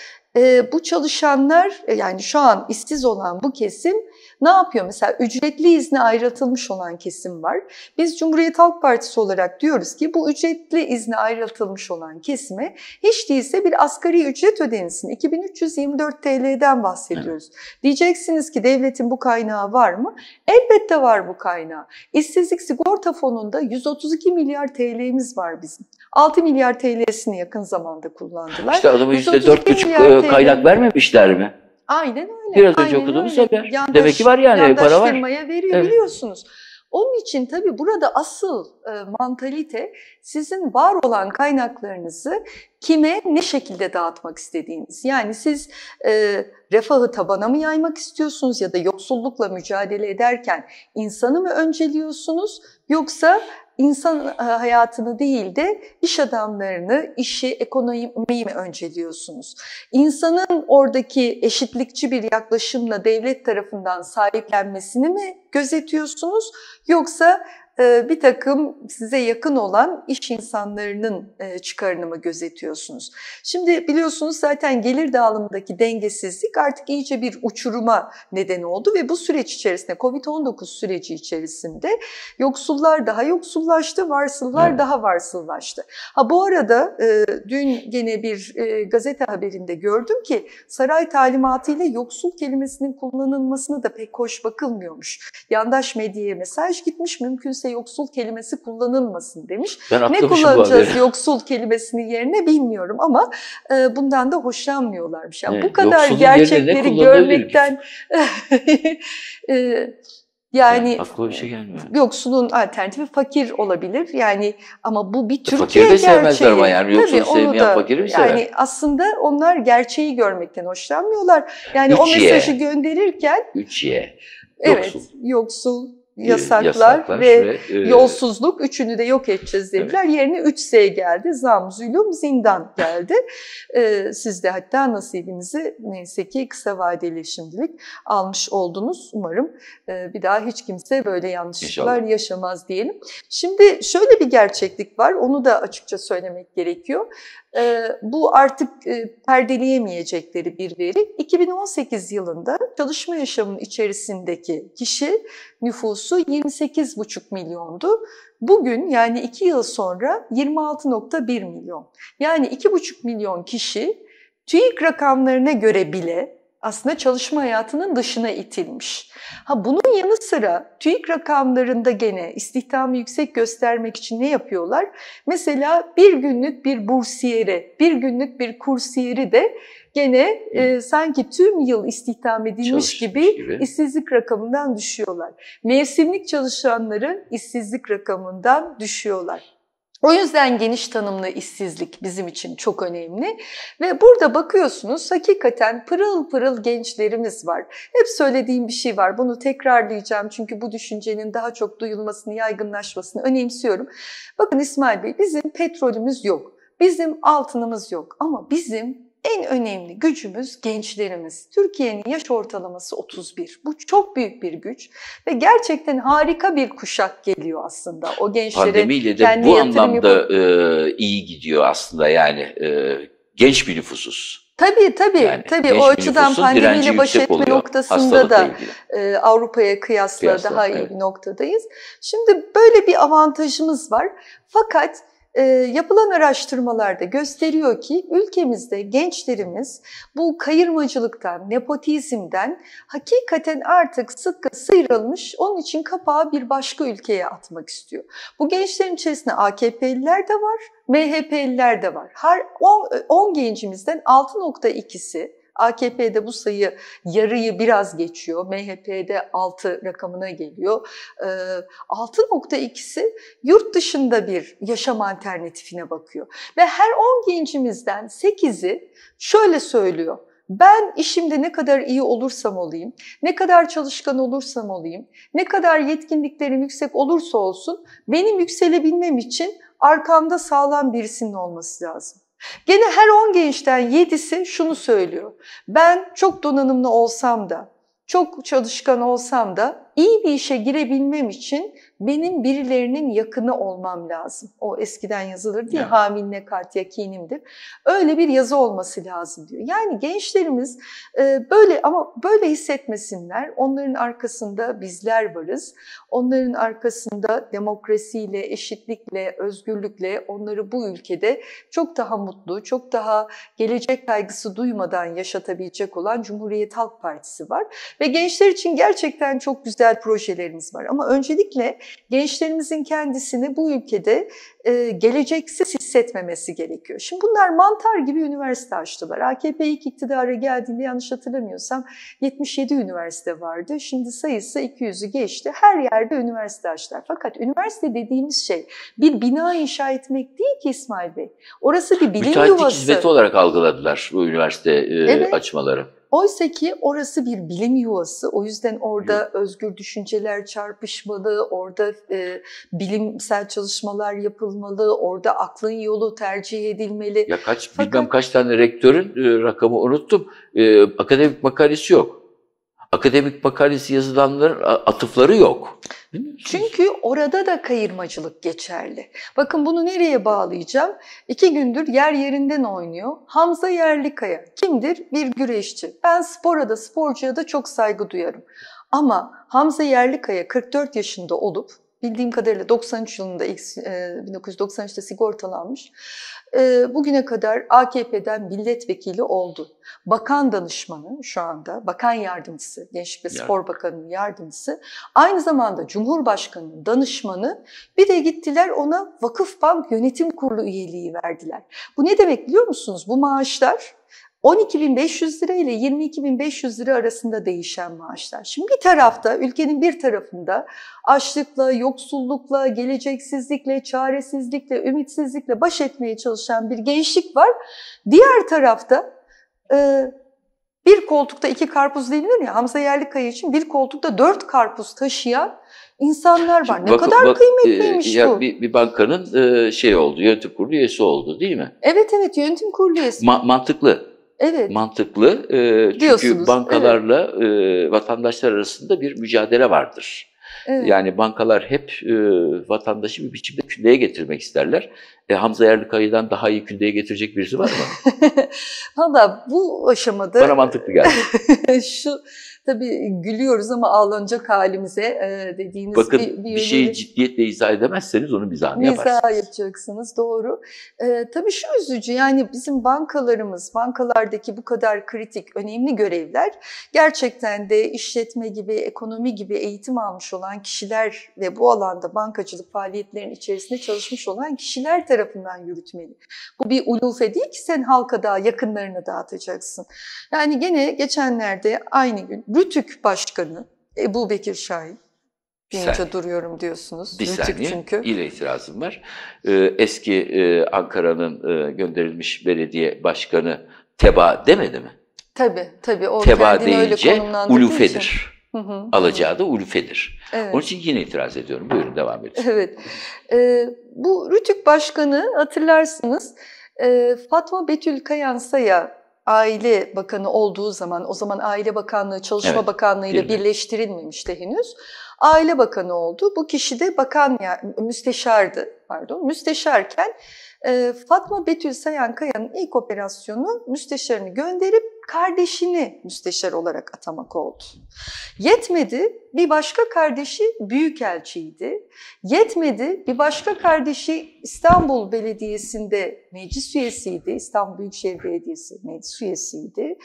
bu çalışanlar yani şu an işsiz olan bu kesim ne yapıyor? Mesela ücretli izne ayrılmış olan kesim var. Biz Cumhuriyet Halk Partisi olarak diyoruz ki bu ücretli izne ayrılmış olan kesime hiç değilse bir asgari ücret ödenilsin. 2324 TL'den bahsediyoruz. Evet. Diyeceksiniz ki devletin bu kaynağı var mı? Elbette var bu kaynağı. İşsizlik sigorta fonunda 132 milyar TL'miz var bizim. 6 milyar TL'sini yakın zamanda kullandılar. İşte adamı %4,5 e, kaynak vermemişler mi? Aynen öyle. Biraz aynen önce okuduğumuz öyle. haber. Yandaş, Demek ki var yani yandaş para var. veriyor evet. biliyorsunuz. Onun için tabii burada asıl e, mantalite sizin var olan kaynaklarınızı kime ne şekilde dağıtmak istediğiniz. Yani siz e, refahı tabana mı yaymak istiyorsunuz ya da yoksullukla mücadele ederken insanı mı önceliyorsunuz yoksa insan e, hayatını değil de iş adamlarını, işi, ekonomiyi mi önceliyorsunuz? İnsanın oradaki eşitlikçi bir yaklaşımla devlet tarafından sahiplenmesini mi gözetiyorsunuz? Yoksa ee, bir takım size yakın olan iş insanlarının e, çıkarını mı gözetiyorsunuz? Şimdi biliyorsunuz zaten gelir dağılımındaki dengesizlik artık iyice bir uçuruma neden oldu ve bu süreç içerisinde COVID-19 süreci içerisinde yoksullar daha yoksullaştı, varsıllar evet. daha varsıllaştı. Ha bu arada e, dün gene bir e, gazete haberinde gördüm ki saray talimatıyla yoksul kelimesinin kullanılmasına da pek hoş bakılmıyormuş. Yandaş medyaya mesaj gitmiş mümkün kimse yoksul kelimesi kullanılmasın demiş. Ben ne kullanacağız yoksul kelimesini yerine bilmiyorum ama e, bundan da hoşlanmıyorlarmış. Yani evet, bu kadar gerçekleri görmekten e, Yani ya, aklıma bir şey gelmiyor. Yoksulun alternatifi fakir olabilir. Yani ama bu bir e, Türkiye gerçeği. Fakiri de sevmezler ama yani yoksulu Tabii, sevmeyen da, fakiri mi sever? Yani aslında onlar gerçeği görmekten hoşlanmıyorlar. Yani Üç o mesajı gönderirken Üç ye. Yoksul. Evet, yoksul, yasaklar, yasaklar ve, ve e, yolsuzluk üçünü de yok edeceğiz dediler. Evet. Yerine 3S geldi. Zam, zulüm, zindan geldi. ee, siz de hatta nasibinizi neyse ki kısa vadeli şimdilik almış oldunuz. Umarım e, bir daha hiç kimse böyle yanlışlıklar İnşallah. yaşamaz diyelim. Şimdi şöyle bir gerçeklik var. Onu da açıkça söylemek gerekiyor. Ee, bu artık e, perdeleyemeyecekleri bir veri. 2018 yılında çalışma yaşamının içerisindeki kişi nüfusu 28,5 milyondu. Bugün yani 2 yıl sonra 26,1 milyon. Yani 2,5 milyon kişi TÜİK rakamlarına göre bile aslında çalışma hayatının dışına itilmiş. Ha bunun yanı sıra TÜİK rakamlarında gene istihdamı yüksek göstermek için ne yapıyorlar? Mesela bir günlük bir bursiyeri, bir günlük bir kursiyeri de gene e, sanki tüm yıl istihdam edilmiş gibi, gibi işsizlik rakamından düşüyorlar. Mevsimlik çalışanların işsizlik rakamından düşüyorlar. O yüzden geniş tanımlı işsizlik bizim için çok önemli. Ve burada bakıyorsunuz hakikaten pırıl pırıl gençlerimiz var. Hep söylediğim bir şey var. Bunu tekrarlayacağım çünkü bu düşüncenin daha çok duyulmasını, yaygınlaşmasını önemsiyorum. Bakın İsmail Bey bizim petrolümüz yok. Bizim altınımız yok ama bizim en önemli gücümüz gençlerimiz. Türkiye'nin yaş ortalaması 31. Bu çok büyük bir güç ve gerçekten harika bir kuşak geliyor aslında. O gençlere Pandemiyle de kendi bu anlamda e, iyi gidiyor aslında yani e, genç bir nüfusuz. Tabii tabii. Yani tabii o açıdan pandemiyle baş etme oluyor. noktasında da e, Avrupa'ya kıyasla, kıyasla daha iyi evet. bir noktadayız. Şimdi böyle bir avantajımız var. Fakat e, yapılan araştırmalarda gösteriyor ki ülkemizde gençlerimiz bu kayırmacılıktan, nepotizmden hakikaten artık sıkkı sıyrılmış, onun için kapağı bir başka ülkeye atmak istiyor. Bu gençlerin içerisinde AKP'liler de var, MHP'liler de var. Her 10 gencimizden 6.2'si AKP'de bu sayı yarıyı biraz geçiyor. MHP'de 6 rakamına geliyor. 6.2'si ee, yurt dışında bir yaşam alternatifine bakıyor. Ve her 10 gencimizden 8'i şöyle söylüyor. Ben işimde ne kadar iyi olursam olayım, ne kadar çalışkan olursam olayım, ne kadar yetkinliklerim yüksek olursa olsun benim yükselebilmem için arkamda sağlam birisinin olması lazım. Gene her 10 gençten 7'si şunu söylüyor. Ben çok donanımlı olsam da, çok çalışkan olsam da iyi bir işe girebilmem için benim birilerinin yakını olmam lazım. O eskiden yazılır diye evet. haminle kart yakinimdir. Öyle bir yazı olması lazım diyor. Yani gençlerimiz e, böyle ama böyle hissetmesinler. Onların arkasında bizler varız. Onların arkasında demokrasiyle, eşitlikle, özgürlükle onları bu ülkede çok daha mutlu, çok daha gelecek kaygısı duymadan yaşatabilecek olan Cumhuriyet Halk Partisi var. Ve gençler için gerçekten çok güzel projelerimiz var. Ama öncelikle gençlerimizin kendisini bu ülkede e, geleceksiz hissetmemesi gerekiyor. Şimdi bunlar mantar gibi üniversite açtılar. AKP ilk iktidara geldiğinde yanlış hatırlamıyorsam 77 üniversite vardı. Şimdi sayısı 200'ü geçti. Her yerde üniversite açtılar. Fakat üniversite dediğimiz şey bir bina inşa etmek değil ki İsmail Bey. Orası bir bilim Müteahhitlik yuvası. Müteahhitlik hizmeti olarak algıladılar bu üniversite e, evet. açmaları. Oysa ki orası bir bilim yuvası. O yüzden orada özgür düşünceler çarpışmalı, orada e, bilimsel çalışmalar yapılmalı, orada aklın yolu tercih edilmeli. Ya kaç Fakat, bilmem kaç tane rektörün e, rakamı unuttum. E, akademik makalesi yok akademik makalesi yazılanların atıfları yok. Çünkü orada da kayırmacılık geçerli. Bakın bunu nereye bağlayacağım? İki gündür yer yerinden oynuyor. Hamza Yerlikaya kimdir? Bir güreşçi. Ben spora da sporcuya da çok saygı duyarım. Ama Hamza Yerlikaya 44 yaşında olup bildiğim kadarıyla 93 yılında 1993'te e, sigortalanmış. Ee, bugüne kadar AKP'den milletvekili oldu. Bakan danışmanı şu anda, bakan yardımcısı, Gençlik ve Spor Bakanı'nın yardımcısı. Aynı zamanda Cumhurbaşkanı'nın danışmanı. Bir de gittiler ona Vakıfbank Yönetim Kurulu üyeliği verdiler. Bu ne demek biliyor musunuz? Bu maaşlar 12.500 lira ile 22.500 lira arasında değişen maaşlar. Şimdi bir tarafta, ülkenin bir tarafında açlıkla, yoksullukla, geleceksizlikle, çaresizlikle, ümitsizlikle baş etmeye çalışan bir gençlik var. Diğer tarafta e, bir koltukta iki karpuz denilir ya Hamza Yerlikaya için bir koltukta dört karpuz taşıyan insanlar var. Şimdi ne bak, kadar bak, e, kıymetliymiş e, bu. Bir, bir bankanın e, şey oldu, yönetim kurulu üyesi oldu değil mi? Evet evet yönetim kurulu üyesi. Ma mantıklı. Evet. Mantıklı. E, çünkü Diyorsunuz, bankalarla evet. e, vatandaşlar arasında bir mücadele vardır. Evet. Yani bankalar hep e, vatandaşı bir biçimde kündeye getirmek isterler. E, Hamza Yerlikaya'dan daha iyi kündeye getirecek birisi var mı? Valla bu aşamada... Bana mantıklı geldi. şu Tabii gülüyoruz ama ağlanacak halimize e, dediğiniz Bakın, bir, bir, bir şeyi ciddiyetle izah edemezseniz onu mizahını yaparsınız. İzah yapacaksınız doğru. E, tabii şu üzücü yani bizim bankalarımız, bankalardaki bu kadar kritik önemli görevler gerçekten de işletme gibi, ekonomi gibi eğitim almış olan kişiler ve bu alanda bankacılık faaliyetlerinin içerisinde çalışmış olan kişiler tarafından yürütmeli. Bu bir ulufe değil ki sen halka daha yakınlarını dağıtacaksın. Yani gene geçenlerde aynı gün Rütük Başkanı Ebu Bekir Şahin. Piyaca duruyorum diyorsunuz. Bir Rütük saniye. Çünkü. İle itirazım var. Ee, eski e, Ankara'nın e, gönderilmiş belediye başkanı Teba demedi mi? Tabii tabii. O Teba deyince ulufedir. Alacağı da Ulufedir. Evet. Onun için yine itiraz ediyorum. Buyurun devam edin. Evet. E, bu Rütük Başkanı hatırlarsınız e, Fatma Betül Kayansa'ya Aile Bakanı olduğu zaman, o zaman Aile Bakanlığı Çalışma evet, Bakanlığı ile birleştirilmemişti henüz. Aile Bakanı oldu. Bu kişi de bakan müsteşardı, pardon, müsteşarken Fatma Betül Sayan Kaya'nın ilk operasyonu müsteşarını gönderip kardeşini müsteşar olarak atamak oldu. Yetmedi bir başka kardeşi büyükelçiydi. Yetmedi bir başka kardeşi İstanbul Belediyesi'nde meclis üyesiydi. İstanbul Büyükşehir Belediyesi meclis üyesiydi.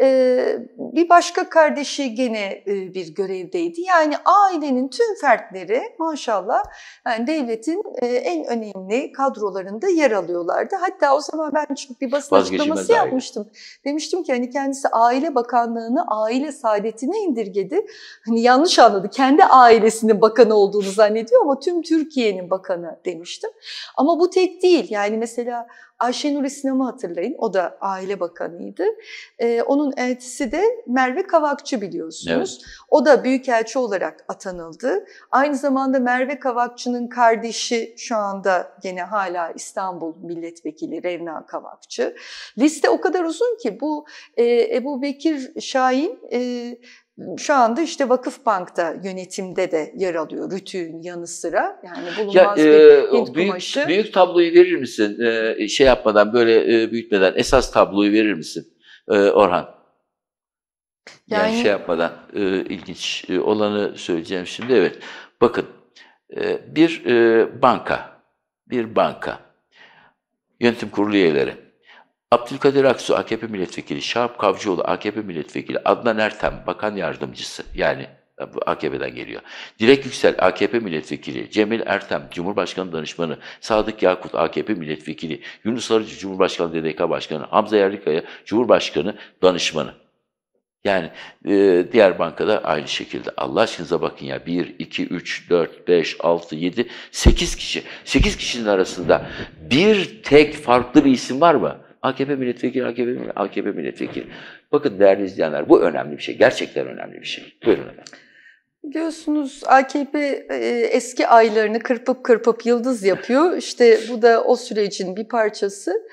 Ee, bir başka kardeşi gene e, bir görevdeydi. Yani ailenin tüm fertleri maşallah yani devletin e, en önemli kadrolarında yer alıyorlardı. Hatta o zaman ben çıkıp bir basın açıklaması yapmıştım. Demiştim ki hani kendisi aile bakanlığını aile saadetine indirgedi. Hani yanlış anladı. Kendi ailesinin bakanı olduğunu zannediyor ama tüm Türkiye'nin bakanı demiştim. Ama bu tek değil. Yani mesela Ayşe Nuri İslam'ı hatırlayın. O da aile bakanıydı. Ee, onun elçisi de Merve Kavakçı biliyorsunuz. Evet. O da büyükelçi olarak atanıldı. Aynı zamanda Merve Kavakçı'nın kardeşi şu anda gene hala İstanbul milletvekili Revna Kavakçı. Liste o kadar uzun ki bu e, Ebu Bekir Şahin e, şu anda işte Vakıf Bank'ta yönetimde de yer alıyor Rütü'nün yanı sıra. Yani bulunmaz ya, e, bir Hint büyük, kumaşı. Büyük tabloyu verir misin? Ee, şey yapmadan böyle e, büyütmeden esas tabloyu verir misin ee, Orhan? Yani, yani şey yapmadan e, ilginç e, olanı söyleyeceğim şimdi. Evet bakın e, bir e, banka, bir banka yönetim kurulu üyeleri Abdülkadir Aksu AKP milletvekili, Şahap Kavcıoğlu AKP milletvekili, Adnan Ertem bakan yardımcısı yani e, AKP'den geliyor. Direk Yüksel AKP milletvekili, Cemil Ertem Cumhurbaşkanı danışmanı, Sadık Yakut AKP milletvekili, Yunus Arıcı Cumhurbaşkanı DDK başkanı, Hamza Yerlikaya Cumhurbaşkanı danışmanı. Yani e, diğer bankada aynı şekilde. Allah aşkınıza bakın ya 1, 2, 3, 4, 5, 6, 7, 8 kişi. 8 kişinin arasında bir tek farklı bir isim var mı? AKP milletvekili, AKP milletvekili, AKP milletvekili. Bakın değerli izleyenler bu önemli bir şey. Gerçekten önemli bir şey. Buyurun efendim. Biliyorsunuz AKP e, eski aylarını kırpıp kırpıp yıldız yapıyor. İşte bu da o sürecin bir parçası.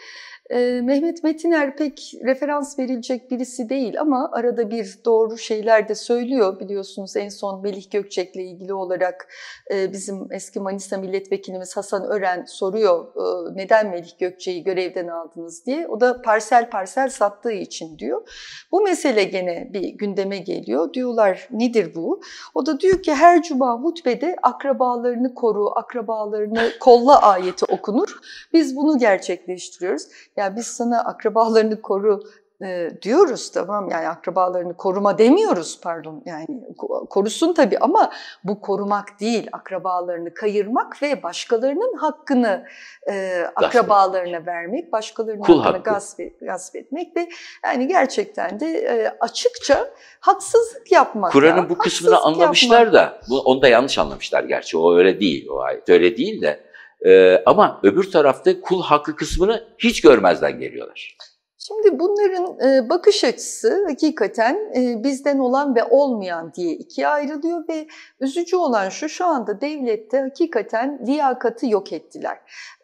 Ee, Mehmet Metiner pek referans verilecek birisi değil ama arada bir doğru şeyler de söylüyor. Biliyorsunuz en son Melih Gökçek'le ilgili olarak e, bizim eski Manisa Milletvekilimiz Hasan Ören soruyor e, neden Melih Gökçek'i görevden aldınız diye. O da parsel parsel sattığı için diyor. Bu mesele gene bir gündeme geliyor. Diyorlar nedir bu? O da diyor ki her cuma hutbede akrabalarını koru, akrabalarını kolla ayeti okunur. Biz bunu gerçekleştiriyoruz ya biz sana akrabalarını koru e, diyoruz tamam yani akrabalarını koruma demiyoruz pardon yani korusun tabii ama bu korumak değil akrabalarını kayırmak ve başkalarının hakkını e, akrabalarına vermek başkalarının Kul hakkını hakkı. gasp, gasp etmek ve yani gerçekten de e, açıkça haksızlık yapmak. Kur'an'ın bu kısmını anlamışlar yapmak. da bu, onu da yanlış anlamışlar gerçi o öyle değil o ayet öyle değil de ee, ama öbür tarafta kul hakkı kısmını hiç görmezden geliyorlar. Şimdi bunların e, bakış açısı hakikaten e, bizden olan ve olmayan diye ikiye ayrılıyor ve üzücü olan şu şu anda devlette hakikaten liyakatı yok ettiler.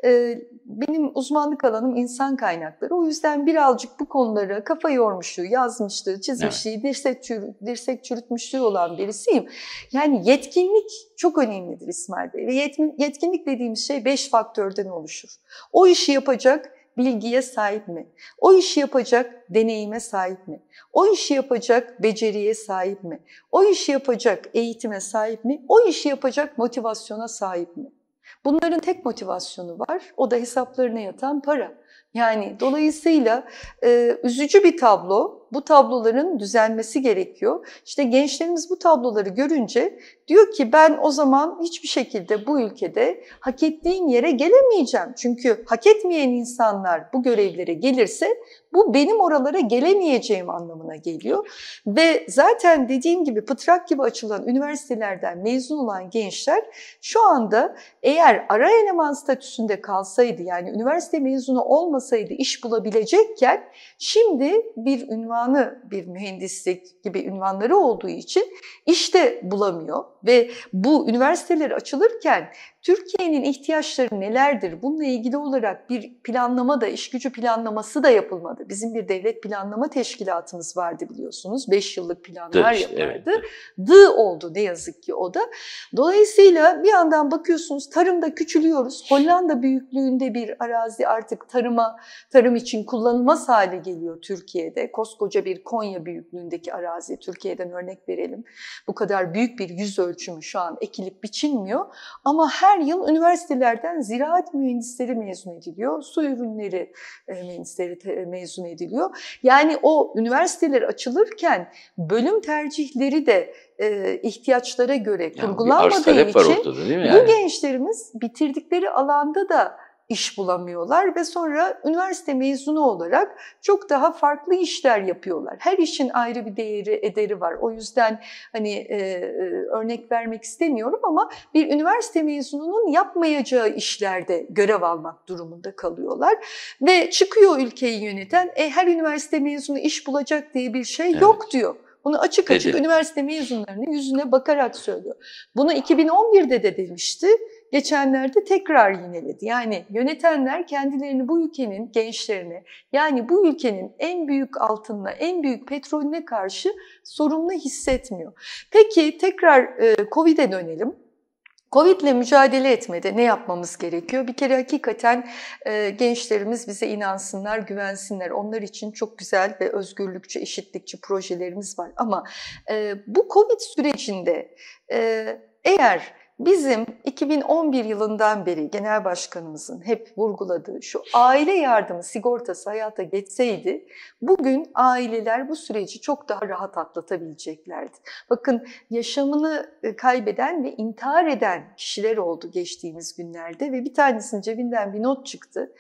E, benim uzmanlık alanım insan kaynakları. O yüzden birazcık bu konulara kafa yormuşluğu, yazmışlığı, çizmişliği, evet. dirsek, çürü, dirsek çürütmüşlüğü olan birisiyim. Yani yetkinlik çok önemlidir İsmail Bey. Ve yetkinlik dediğimiz şey beş faktörden oluşur. O işi yapacak bilgiye sahip mi? O işi yapacak deneyime sahip mi? O işi yapacak beceriye sahip mi? O işi yapacak eğitime sahip mi? O işi yapacak motivasyona sahip mi? Bunların tek motivasyonu var. O da hesaplarına yatan para. Yani dolayısıyla e, üzücü bir tablo bu tabloların düzelmesi gerekiyor. İşte gençlerimiz bu tabloları görünce diyor ki ben o zaman hiçbir şekilde bu ülkede hak ettiğim yere gelemeyeceğim. Çünkü hak etmeyen insanlar bu görevlere gelirse bu benim oralara gelemeyeceğim anlamına geliyor. Ve zaten dediğim gibi pıtrak gibi açılan üniversitelerden mezun olan gençler şu anda eğer ara eleman statüsünde kalsaydı yani üniversite mezunu olmasaydı iş bulabilecekken şimdi bir ünvan kahramanı bir mühendislik gibi ünvanları olduğu için işte bulamıyor ve bu üniversiteler açılırken Türkiye'nin ihtiyaçları nelerdir? Bununla ilgili olarak bir planlama da, iş gücü planlaması da yapılmadı. Bizim bir devlet planlama teşkilatımız vardı biliyorsunuz. Beş yıllık planlar işte, yapardı. Evet. Dı oldu ne yazık ki o da. Dolayısıyla bir yandan bakıyorsunuz tarımda küçülüyoruz. Hollanda büyüklüğünde bir arazi artık tarıma, tarım için kullanılmaz hale geliyor Türkiye'de. Koskoca koca bir Konya büyüklüğündeki arazi, Türkiye'den örnek verelim. Bu kadar büyük bir yüz ölçümü şu an ekilip biçilmiyor. Ama her yıl üniversitelerden ziraat mühendisleri mezun ediliyor. Su ürünleri e, mühendisleri mezun ediliyor. Yani o üniversiteler açılırken bölüm tercihleri de e, ihtiyaçlara göre yani kurgulanmadığı için ortada, değil mi? Yani? bu gençlerimiz bitirdikleri alanda da iş bulamıyorlar ve sonra üniversite mezunu olarak çok daha farklı işler yapıyorlar. Her işin ayrı bir değeri, ederi var. O yüzden hani e, e, örnek vermek istemiyorum ama bir üniversite mezununun yapmayacağı işlerde görev almak durumunda kalıyorlar ve çıkıyor ülkeyi yöneten e, her üniversite mezunu iş bulacak diye bir şey evet. yok diyor. Bunu açık Dedi. açık üniversite mezunlarının yüzüne bakarak söylüyor. Bunu 2011'de de demişti geçenlerde tekrar yineledi. Yani yönetenler kendilerini bu ülkenin gençlerine yani bu ülkenin en büyük altınına, en büyük petrolüne karşı sorumlu hissetmiyor. Peki tekrar e, Covid'e dönelim. Covid'le mücadele etmede ne yapmamız gerekiyor? Bir kere hakikaten e, gençlerimiz bize inansınlar, güvensinler. Onlar için çok güzel ve özgürlükçü, eşitlikçi projelerimiz var. Ama e, bu Covid sürecinde e, eğer Bizim 2011 yılından beri genel başkanımızın hep vurguladığı şu aile yardımı sigortası hayata geçseydi bugün aileler bu süreci çok daha rahat atlatabileceklerdi. Bakın yaşamını e, kaybeden ve intihar eden kişiler oldu geçtiğimiz günlerde ve bir tanesinin cebinden bir not çıktı.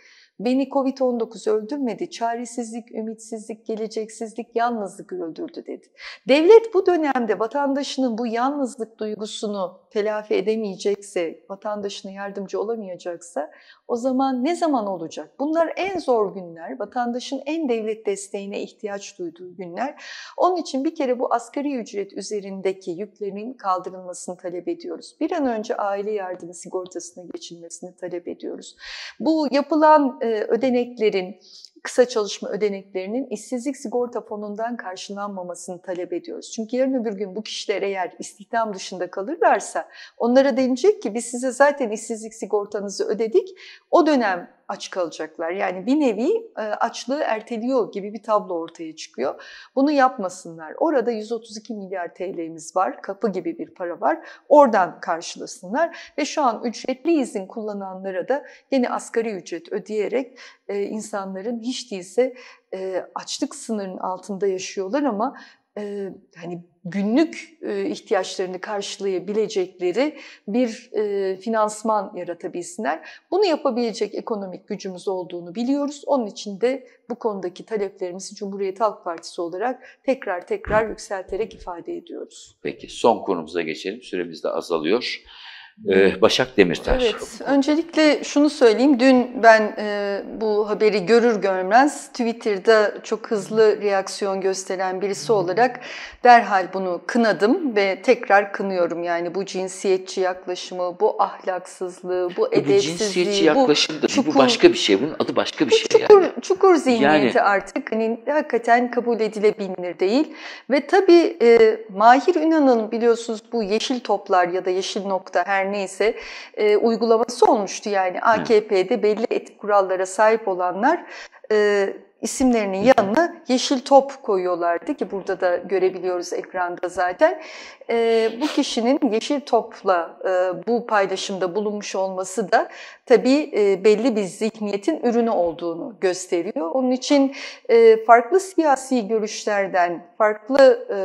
Beni Covid-19 öldürmedi, çaresizlik, ümitsizlik, geleceksizlik, yalnızlık öldürdü dedi. Devlet bu dönemde vatandaşının bu yalnızlık duygusunu telafi edemeyecekse, vatandaşına yardımcı olamayacaksa o zaman ne zaman olacak? Bunlar en zor günler, vatandaşın en devlet desteğine ihtiyaç duyduğu günler. Onun için bir kere bu asgari ücret üzerindeki yüklerin kaldırılmasını talep ediyoruz. Bir an önce aile yardımı sigortasına geçilmesini talep ediyoruz. Bu yapılan e, e, ödeneklerin, kısa çalışma ödeneklerinin işsizlik sigorta fonundan karşılanmamasını talep ediyoruz. Çünkü yarın öbür gün bu kişiler eğer istihdam dışında kalırlarsa onlara denilecek ki biz size zaten işsizlik sigortanızı ödedik. O dönem aç kalacaklar. Yani bir nevi e, açlığı erteliyor gibi bir tablo ortaya çıkıyor. Bunu yapmasınlar. Orada 132 milyar TL'miz var. Kapı gibi bir para var. Oradan karşılasınlar ve şu an ücretli izin kullananlara da yeni asgari ücret ödeyerek e, insanların hiç değilse e, açlık sınırının altında yaşıyorlar ama e, hani günlük e, ihtiyaçlarını karşılayabilecekleri bir e, finansman yaratabilsinler. Bunu yapabilecek ekonomik gücümüz olduğunu biliyoruz. Onun için de bu konudaki taleplerimizi Cumhuriyet Halk Partisi olarak tekrar tekrar yükselterek ifade ediyoruz. Peki son konumuza geçelim. Süremiz de azalıyor. Ee, Başak Demirtaş. Evet, öncelikle şunu söyleyeyim. Dün ben e, bu haberi görür görmez Twitter'da çok hızlı reaksiyon gösteren birisi olarak derhal bunu kınadım ve tekrar kınıyorum. Yani bu cinsiyetçi yaklaşımı, bu ahlaksızlığı, bu e, edepsizliği, bu cinsiyetçi çukur, bu başka bir şey. Bunun adı başka bir şey çukur, yani. Çukur zihniyeti yani, artık hani hakikaten kabul edilebilir değil. Ve tabii e, Mahir Ünal'ın biliyorsunuz bu yeşil toplar ya da yeşil nokta her her neyse e, uygulaması olmuştu yani AKP'de belli etik kurallara sahip olanlar e, isimlerinin yanına yeşil top koyuyorlardı ki burada da görebiliyoruz ekranda zaten. E, bu kişinin yeşil topla e, bu paylaşımda bulunmuş olması da tabii e, belli bir zihniyetin ürünü olduğunu gösteriyor. Onun için e, farklı siyasi görüşlerden, farklı e,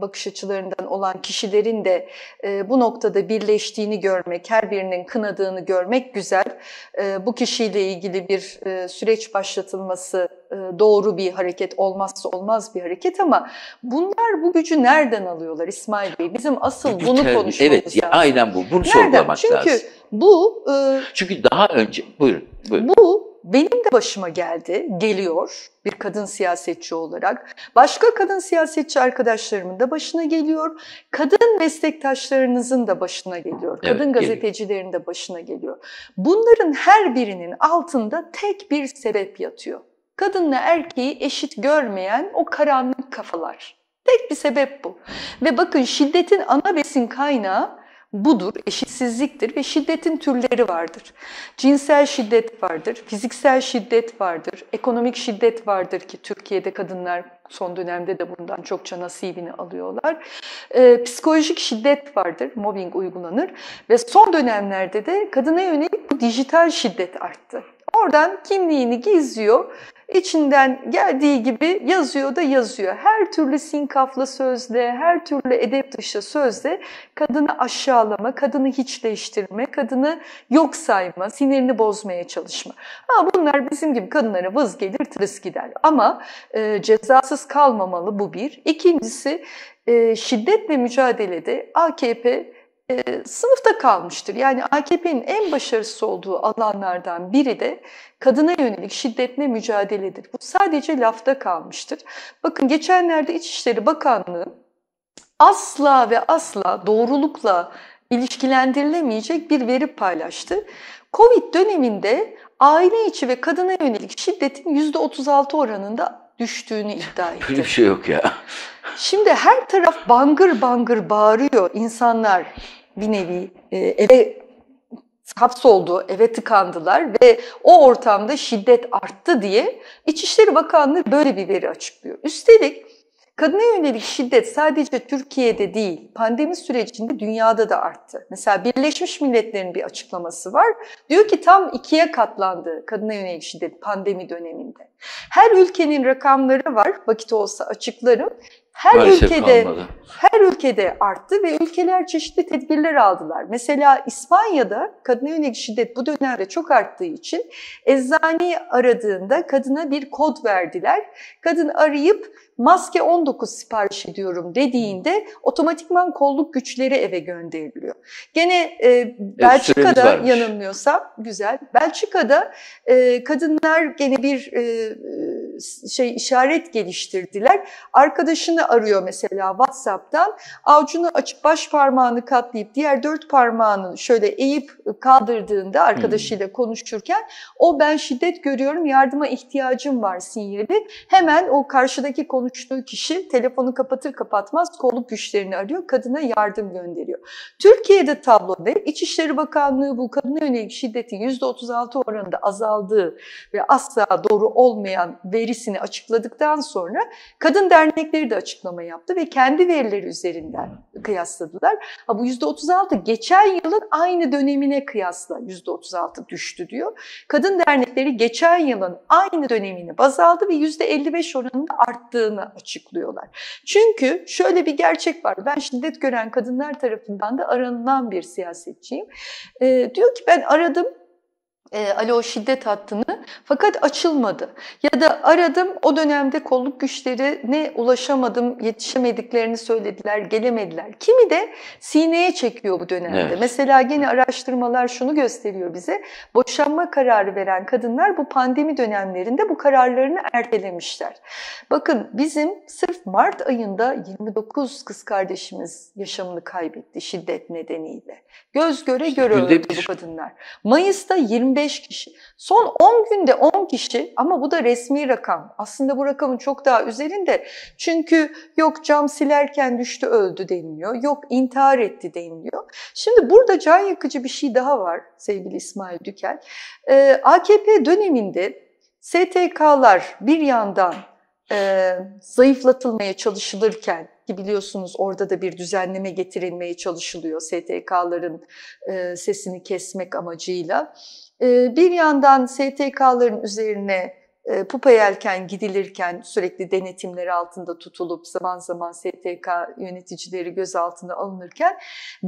bakış açılarından olan kişilerin de e, bu noktada birleştiğini görmek, her birinin kınadığını görmek güzel. E, bu kişiyle ilgili bir e, süreç başlatılması yansıtılması e, doğru bir hareket olmazsa olmaz bir hareket ama bunlar bu gücü nereden alıyorlar İsmail Bey? Bizim asıl Güç, bunu konuşmamız evet, lazım. Evet aynen bu. Bunu nereden? sorgulamak Çünkü lazım. Çünkü bu... E, Çünkü daha önce... Buyurun. buyurun. Bu benim de başıma geldi, geliyor bir kadın siyasetçi olarak. Başka kadın siyasetçi arkadaşlarımın da başına geliyor. Kadın meslektaşlarınızın da başına geliyor. Kadın evet, gazetecilerin de başına geliyor. Bunların her birinin altında tek bir sebep yatıyor. Kadınla erkeği eşit görmeyen o karanlık kafalar. Tek bir sebep bu. Ve bakın şiddetin ana besin kaynağı budur, eşitsizliktir ve şiddetin türleri vardır. Cinsel şiddet vardır, fiziksel şiddet vardır, ekonomik şiddet vardır ki Türkiye'de kadınlar son dönemde de bundan çokça nasibini alıyorlar. E, psikolojik şiddet vardır, mobbing uygulanır ve son dönemlerde de kadına yönelik bu dijital şiddet arttı. Oradan kimliğini gizliyor, İçinden geldiği gibi yazıyor da yazıyor. Her türlü sinkaflı sözle, her türlü edep dışı sözle kadını aşağılama, kadını hiçleştirme, kadını yok sayma, sinirini bozmaya çalışma. Ha, bunlar bizim gibi kadınlara vız gelir, tırıs gider. Ama e, cezasız kalmamalı bu bir. İkincisi e, şiddetle mücadelede AKP e, sınıfta kalmıştır. Yani AKP'nin en başarısız olduğu alanlardan biri de kadına yönelik şiddetle mücadeledir. Bu sadece lafta kalmıştır. Bakın geçenlerde İçişleri Bakanlığı asla ve asla doğrulukla ilişkilendirilemeyecek bir veri paylaştı. Covid döneminde aile içi ve kadına yönelik şiddetin %36 oranında düştüğünü iddia etti. Böyle bir şey yok ya. Şimdi her taraf bangır bangır bağırıyor. İnsanlar bir nevi e, eve hapsoldu, eve tıkandılar ve o ortamda şiddet arttı diye İçişleri Bakanlığı böyle bir veri açıklıyor. Üstelik Kadına yönelik şiddet sadece Türkiye'de değil, pandemi sürecinde dünyada da arttı. Mesela Birleşmiş Milletler'in bir açıklaması var. Diyor ki tam ikiye katlandı kadına yönelik şiddet pandemi döneminde. Her ülkenin rakamları var, vakit olsa açıklarım her Maalesef ülkede kalmadı. her ülkede arttı ve ülkeler çeşitli tedbirler aldılar. Mesela İspanya'da kadına yönelik şiddet bu dönemde çok arttığı için eczaneyi aradığında kadına bir kod verdiler. Kadın arayıp maske 19 sipariş ediyorum dediğinde otomatikman kolluk güçleri eve gönderiliyor. Gene e, e Belçika'da evet, yanılmıyorsam güzel. Belçika'da e, kadınlar gene bir e, şey işaret geliştirdiler. Arkadaşını arıyor mesela WhatsApp'tan. Avucunu açıp baş parmağını katlayıp diğer dört parmağını şöyle eğip kaldırdığında arkadaşıyla hmm. konuşurken o ben şiddet görüyorum yardıma ihtiyacım var sinyali. Hemen o karşıdaki konuştuğu kişi telefonu kapatır kapatmaz kolluk güçlerini arıyor. Kadına yardım gönderiyor. Türkiye'de tabloda İçişleri Bakanlığı bu kadına yönelik şiddetin %36 oranında azaldığı ve asla doğru olmayan veri verisini açıkladıktan sonra kadın dernekleri de açıklama yaptı ve kendi verileri üzerinden kıyasladılar. Ha, bu %36 geçen yılın aynı dönemine kıyasla %36 düştü diyor. Kadın dernekleri geçen yılın aynı dönemini baz aldı ve %55 oranında arttığını açıklıyorlar. Çünkü şöyle bir gerçek var. Ben şiddet gören kadınlar tarafından da aranılan bir siyasetçiyim. E, diyor ki ben aradım e, alo şiddet hattını fakat açılmadı. Ya da aradım o dönemde kolluk güçlerine ulaşamadım, yetişemediklerini söylediler, gelemediler. Kimi de sineye çekiyor bu dönemde. Evet. Mesela yeni araştırmalar şunu gösteriyor bize. Boşanma kararı veren kadınlar bu pandemi dönemlerinde bu kararlarını ertelemişler. Bakın bizim sırf Mart ayında 29 kız kardeşimiz yaşamını kaybetti şiddet nedeniyle. Göz göre göre öldü bu kadınlar. Mayıs'ta 25 5 kişi. Son 10 günde 10 kişi ama bu da resmi rakam. Aslında bu rakamın çok daha üzerinde. Çünkü yok cam silerken düştü öldü deniliyor. Yok intihar etti deniliyor. Şimdi burada can yakıcı bir şey daha var sevgili İsmail Dükel. Ee, AKP döneminde STK'lar bir yandan e, zayıflatılmaya çalışılırken ki biliyorsunuz orada da bir düzenleme getirilmeye çalışılıyor STK'ların e, sesini kesmek amacıyla. Ee, bir yandan STK'ların üzerine e, pupa yelken gidilirken sürekli denetimleri altında tutulup zaman zaman STK yöneticileri gözaltına alınırken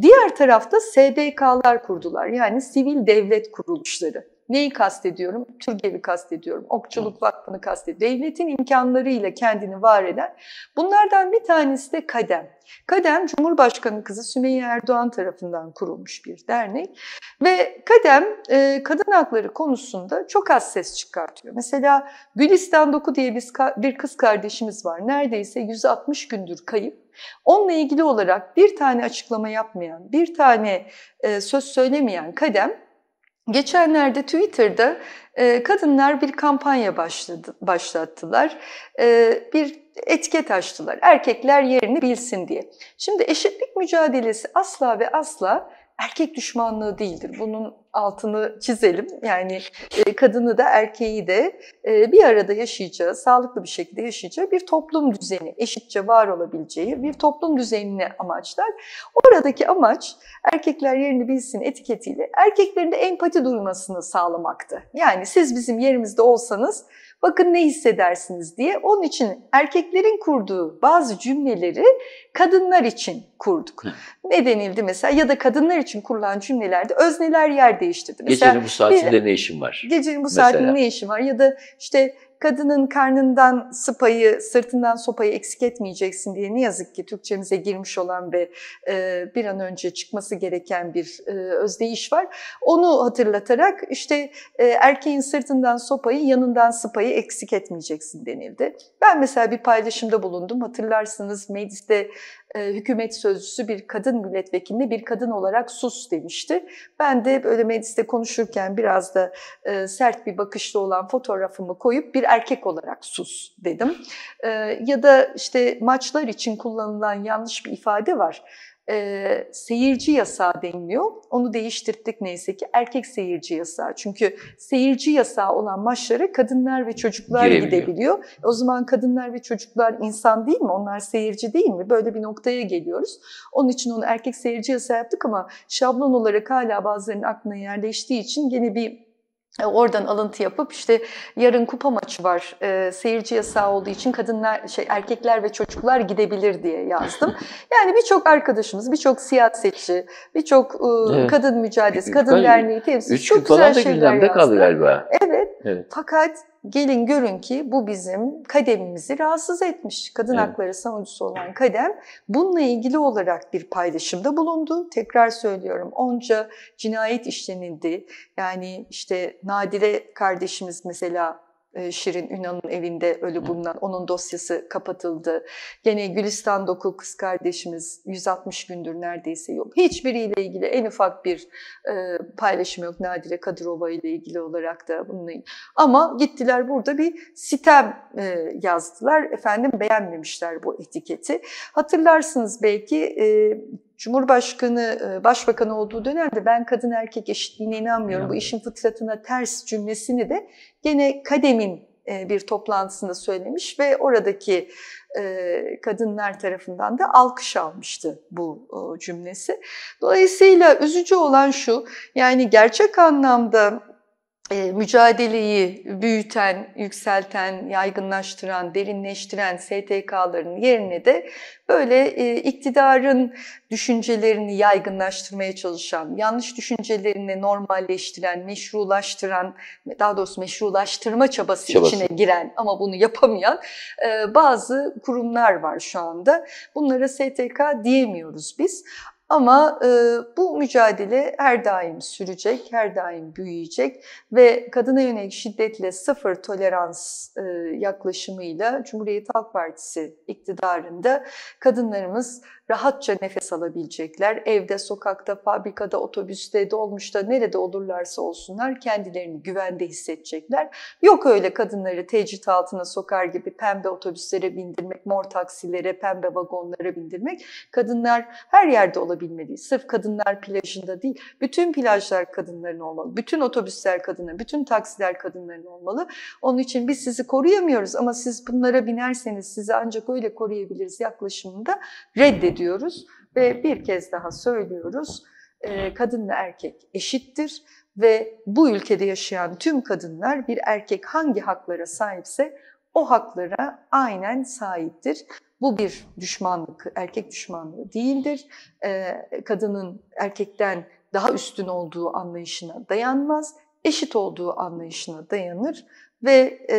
diğer tarafta SBK'lar kurdular. Yani sivil devlet kuruluşları. Neyi kastediyorum? Türgev'i kastediyorum. Okçuluk Vakfı'nı kastediyorum. Devletin imkanlarıyla kendini var eden. Bunlardan bir tanesi de Kadem. Kadem Cumhurbaşkanı kızı Sümeyye Erdoğan tarafından kurulmuş bir dernek ve Kadem e, kadın hakları konusunda çok az ses çıkartıyor. Mesela Gülistan Doku diye bir kız kardeşimiz var. Neredeyse 160 gündür kayıp. Onunla ilgili olarak bir tane açıklama yapmayan, bir tane e, söz söylemeyen Kadem Geçenlerde Twitter'da e, kadınlar bir kampanya başladı, başlattılar. E, bir etiket açtılar. Erkekler yerini bilsin diye. Şimdi eşitlik mücadelesi asla ve asla erkek düşmanlığı değildir. Bunun altını çizelim. Yani e, kadını da erkeği de e, bir arada yaşayacağı, sağlıklı bir şekilde yaşayacağı bir toplum düzeni, eşitçe var olabileceği bir toplum düzenini amaçlar. Oradaki amaç erkekler yerini bilsin etiketiyle erkeklerin de empati duymasını sağlamaktı. Yani siz bizim yerimizde olsanız Bakın ne hissedersiniz diye. Onun için erkeklerin kurduğu bazı cümleleri kadınlar için kurduk. Hı. Ne denildi mesela ya da kadınlar için kurulan cümlelerde özneler yer değiştirdi. Mesela, gecenin bu saatinde bir, ne işin var? Gecenin bu mesela. saatinde ne işin var ya da işte kadının karnından sıpayı, sırtından sopayı eksik etmeyeceksin diye ne yazık ki Türkçemize girmiş olan ve e, bir an önce çıkması gereken bir e, özdeyiş var. Onu hatırlatarak işte e, erkeğin sırtından sopayı, yanından sıpayı eksik etmeyeceksin denildi. Ben mesela bir paylaşımda bulundum. Hatırlarsınız mecliste hükümet sözcüsü bir kadın milletvekiline bir kadın olarak sus demişti. Ben de böyle mecliste konuşurken biraz da sert bir bakışlı olan fotoğrafımı koyup bir erkek olarak sus dedim. E, ya da işte maçlar için kullanılan yanlış bir ifade var. E, seyirci yasağı deniliyor. Onu değiştirdik neyse ki erkek seyirci yasağı. Çünkü seyirci yasağı olan maçlara kadınlar ve çocuklar gidebiliyor. O zaman kadınlar ve çocuklar insan değil mi? Onlar seyirci değil mi? Böyle bir noktaya geliyoruz. Onun için onu erkek seyirci yasağı yaptık ama şablon olarak hala bazılarının aklına yerleştiği için gene bir e, oradan alıntı yapıp işte yarın kupa maçı var. E, seyirci yasağı olduğu için kadınlar şey erkekler ve çocuklar gidebilir diye yazdım. Yani birçok arkadaşımız, birçok siyasetçi, birçok e, evet. kadın mücadelesi, kadın derneği temsilcisi çok güzel şeyler yazdı. Üç gün falan da gündemde kaldı galiba. Evet. evet. Fakat Gelin görün ki bu bizim kademimizi rahatsız etmiş. Kadın evet. hakları savunucusu olan kadem bununla ilgili olarak bir paylaşımda bulundu. Tekrar söylüyorum onca cinayet işlenildi. Yani işte Nadire kardeşimiz mesela ee, Şirin Ünal'ın evinde ölü bulunan onun dosyası kapatıldı. Yine Gülistan Doku kız kardeşimiz 160 gündür neredeyse yok. Hiçbiriyle ilgili en ufak bir e, paylaşım yok Nadire Kadırova ile ilgili olarak da bununla Ama gittiler burada bir sitem e, yazdılar. Efendim beğenmemişler bu etiketi. Hatırlarsınız belki e, Cumhurbaşkanı, e, başbakan olduğu dönemde ben kadın erkek eşitliğine inanmıyorum, bu işin fıtratına ters cümlesini de gene kademin e, bir toplantısında söylemiş ve oradaki e, kadınlar tarafından da alkış almıştı bu cümlesi. Dolayısıyla üzücü olan şu, yani gerçek anlamda e, mücadeleyi büyüten, yükselten, yaygınlaştıran, derinleştiren STK'ların yerine de böyle e, iktidarın düşüncelerini yaygınlaştırmaya çalışan, yanlış düşüncelerini normalleştiren, meşrulaştıran, daha doğrusu meşrulaştırma çabası, çabası. içine giren ama bunu yapamayan e, bazı kurumlar var şu anda. Bunlara STK diyemiyoruz biz. Ama e, bu mücadele her daim sürecek, her daim büyüyecek ve kadına yönelik şiddetle sıfır tolerans e, yaklaşımıyla Cumhuriyet Halk Partisi iktidarında kadınlarımız rahatça nefes alabilecekler. Evde, sokakta, fabrikada, otobüste, dolmuşta nerede olurlarsa olsunlar kendilerini güvende hissedecekler. Yok öyle kadınları tecrit altına sokar gibi pembe otobüslere bindirmek, mor taksilere, pembe vagonlara bindirmek. Kadınlar her yerde olabilir yapılabilmediği, sırf kadınlar plajında değil, bütün plajlar kadınların olmalı, bütün otobüsler kadının bütün taksiler kadınların olmalı. Onun için biz sizi koruyamıyoruz ama siz bunlara binerseniz sizi ancak öyle koruyabiliriz yaklaşımını da reddediyoruz. Ve bir kez daha söylüyoruz, e, kadınla erkek eşittir ve bu ülkede yaşayan tüm kadınlar bir erkek hangi haklara sahipse o haklara aynen sahiptir. Bu bir düşmanlık, erkek düşmanlığı değildir. Ee, kadının erkekten daha üstün olduğu anlayışına dayanmaz, eşit olduğu anlayışına dayanır. Ve e,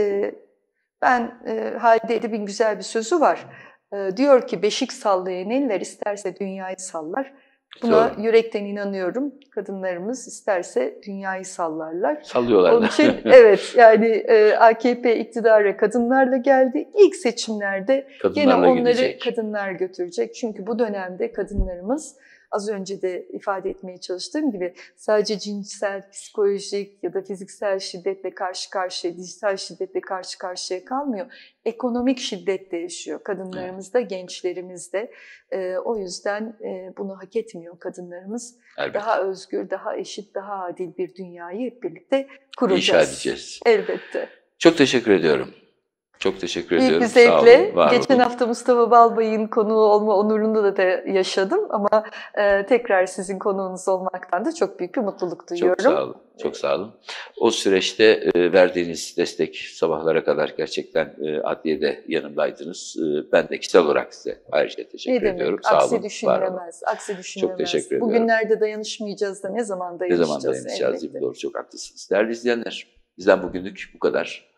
ben e, Halide Edip'in güzel bir sözü var. E, diyor ki beşik sallayan eller isterse dünyayı sallar, Buna Doğru. yürekten inanıyorum. Kadınlarımız isterse dünyayı sallarlar. Sallıyorlar. Onun için evet yani e, AKP iktidara kadınlarla geldi. İlk seçimlerde yine onları gidecek. kadınlar götürecek. Çünkü bu dönemde kadınlarımız az önce de ifade etmeye çalıştığım gibi sadece cinsel, psikolojik ya da fiziksel şiddetle karşı karşıya, dijital şiddetle karşı karşıya kalmıyor. Ekonomik şiddet de yaşıyor kadınlarımızda, evet. gençlerimizde. E, o yüzden e, bunu hak etmiyor kadınlarımız. Elbette. Daha özgür, daha eşit, daha adil bir dünyayı hep birlikte kuracağız. İnşa edeceğiz. Elbette. Çok teşekkür ediyorum. Çok teşekkür Büyük ediyorum. Büyük bir zevkle. Var Geçen olun. hafta Mustafa Balbay'ın konuğu olma onurunda da, da yaşadım ama e, tekrar sizin konuğunuz olmaktan da çok büyük bir mutluluk duyuyorum. Çok sağ olun. Çok sağ olun. O süreçte e, verdiğiniz destek sabahlara kadar gerçekten e, adliyede yanımdaydınız. E, ben de kişisel olarak size ayrıca teşekkür ne demek, ediyorum. Sağ aksi olun. Düşünülemez, aksi düşünülemez. Çok teşekkür ediyorum. Bugünlerde dayanışmayacağız da ne zaman dayanışacağız? Ne zaman dayanışacağız? Doğru çok haklısınız. Değerli izleyenler bizden bugünlük bu kadar.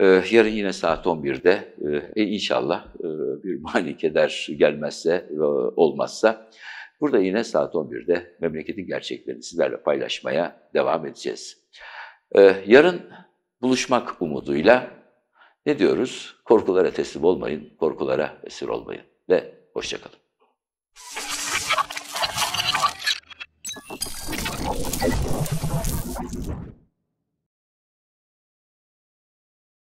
Ee, yarın yine saat 11'de ee, e, inşallah ee, bir mani keder gelmezse, e, olmazsa burada yine saat 11'de memleketin gerçeklerini sizlerle paylaşmaya devam edeceğiz. yarın buluşmak umuduyla ne diyoruz? Korkulara teslim olmayın, korkulara esir olmayın ve hoşçakalın. Thank you.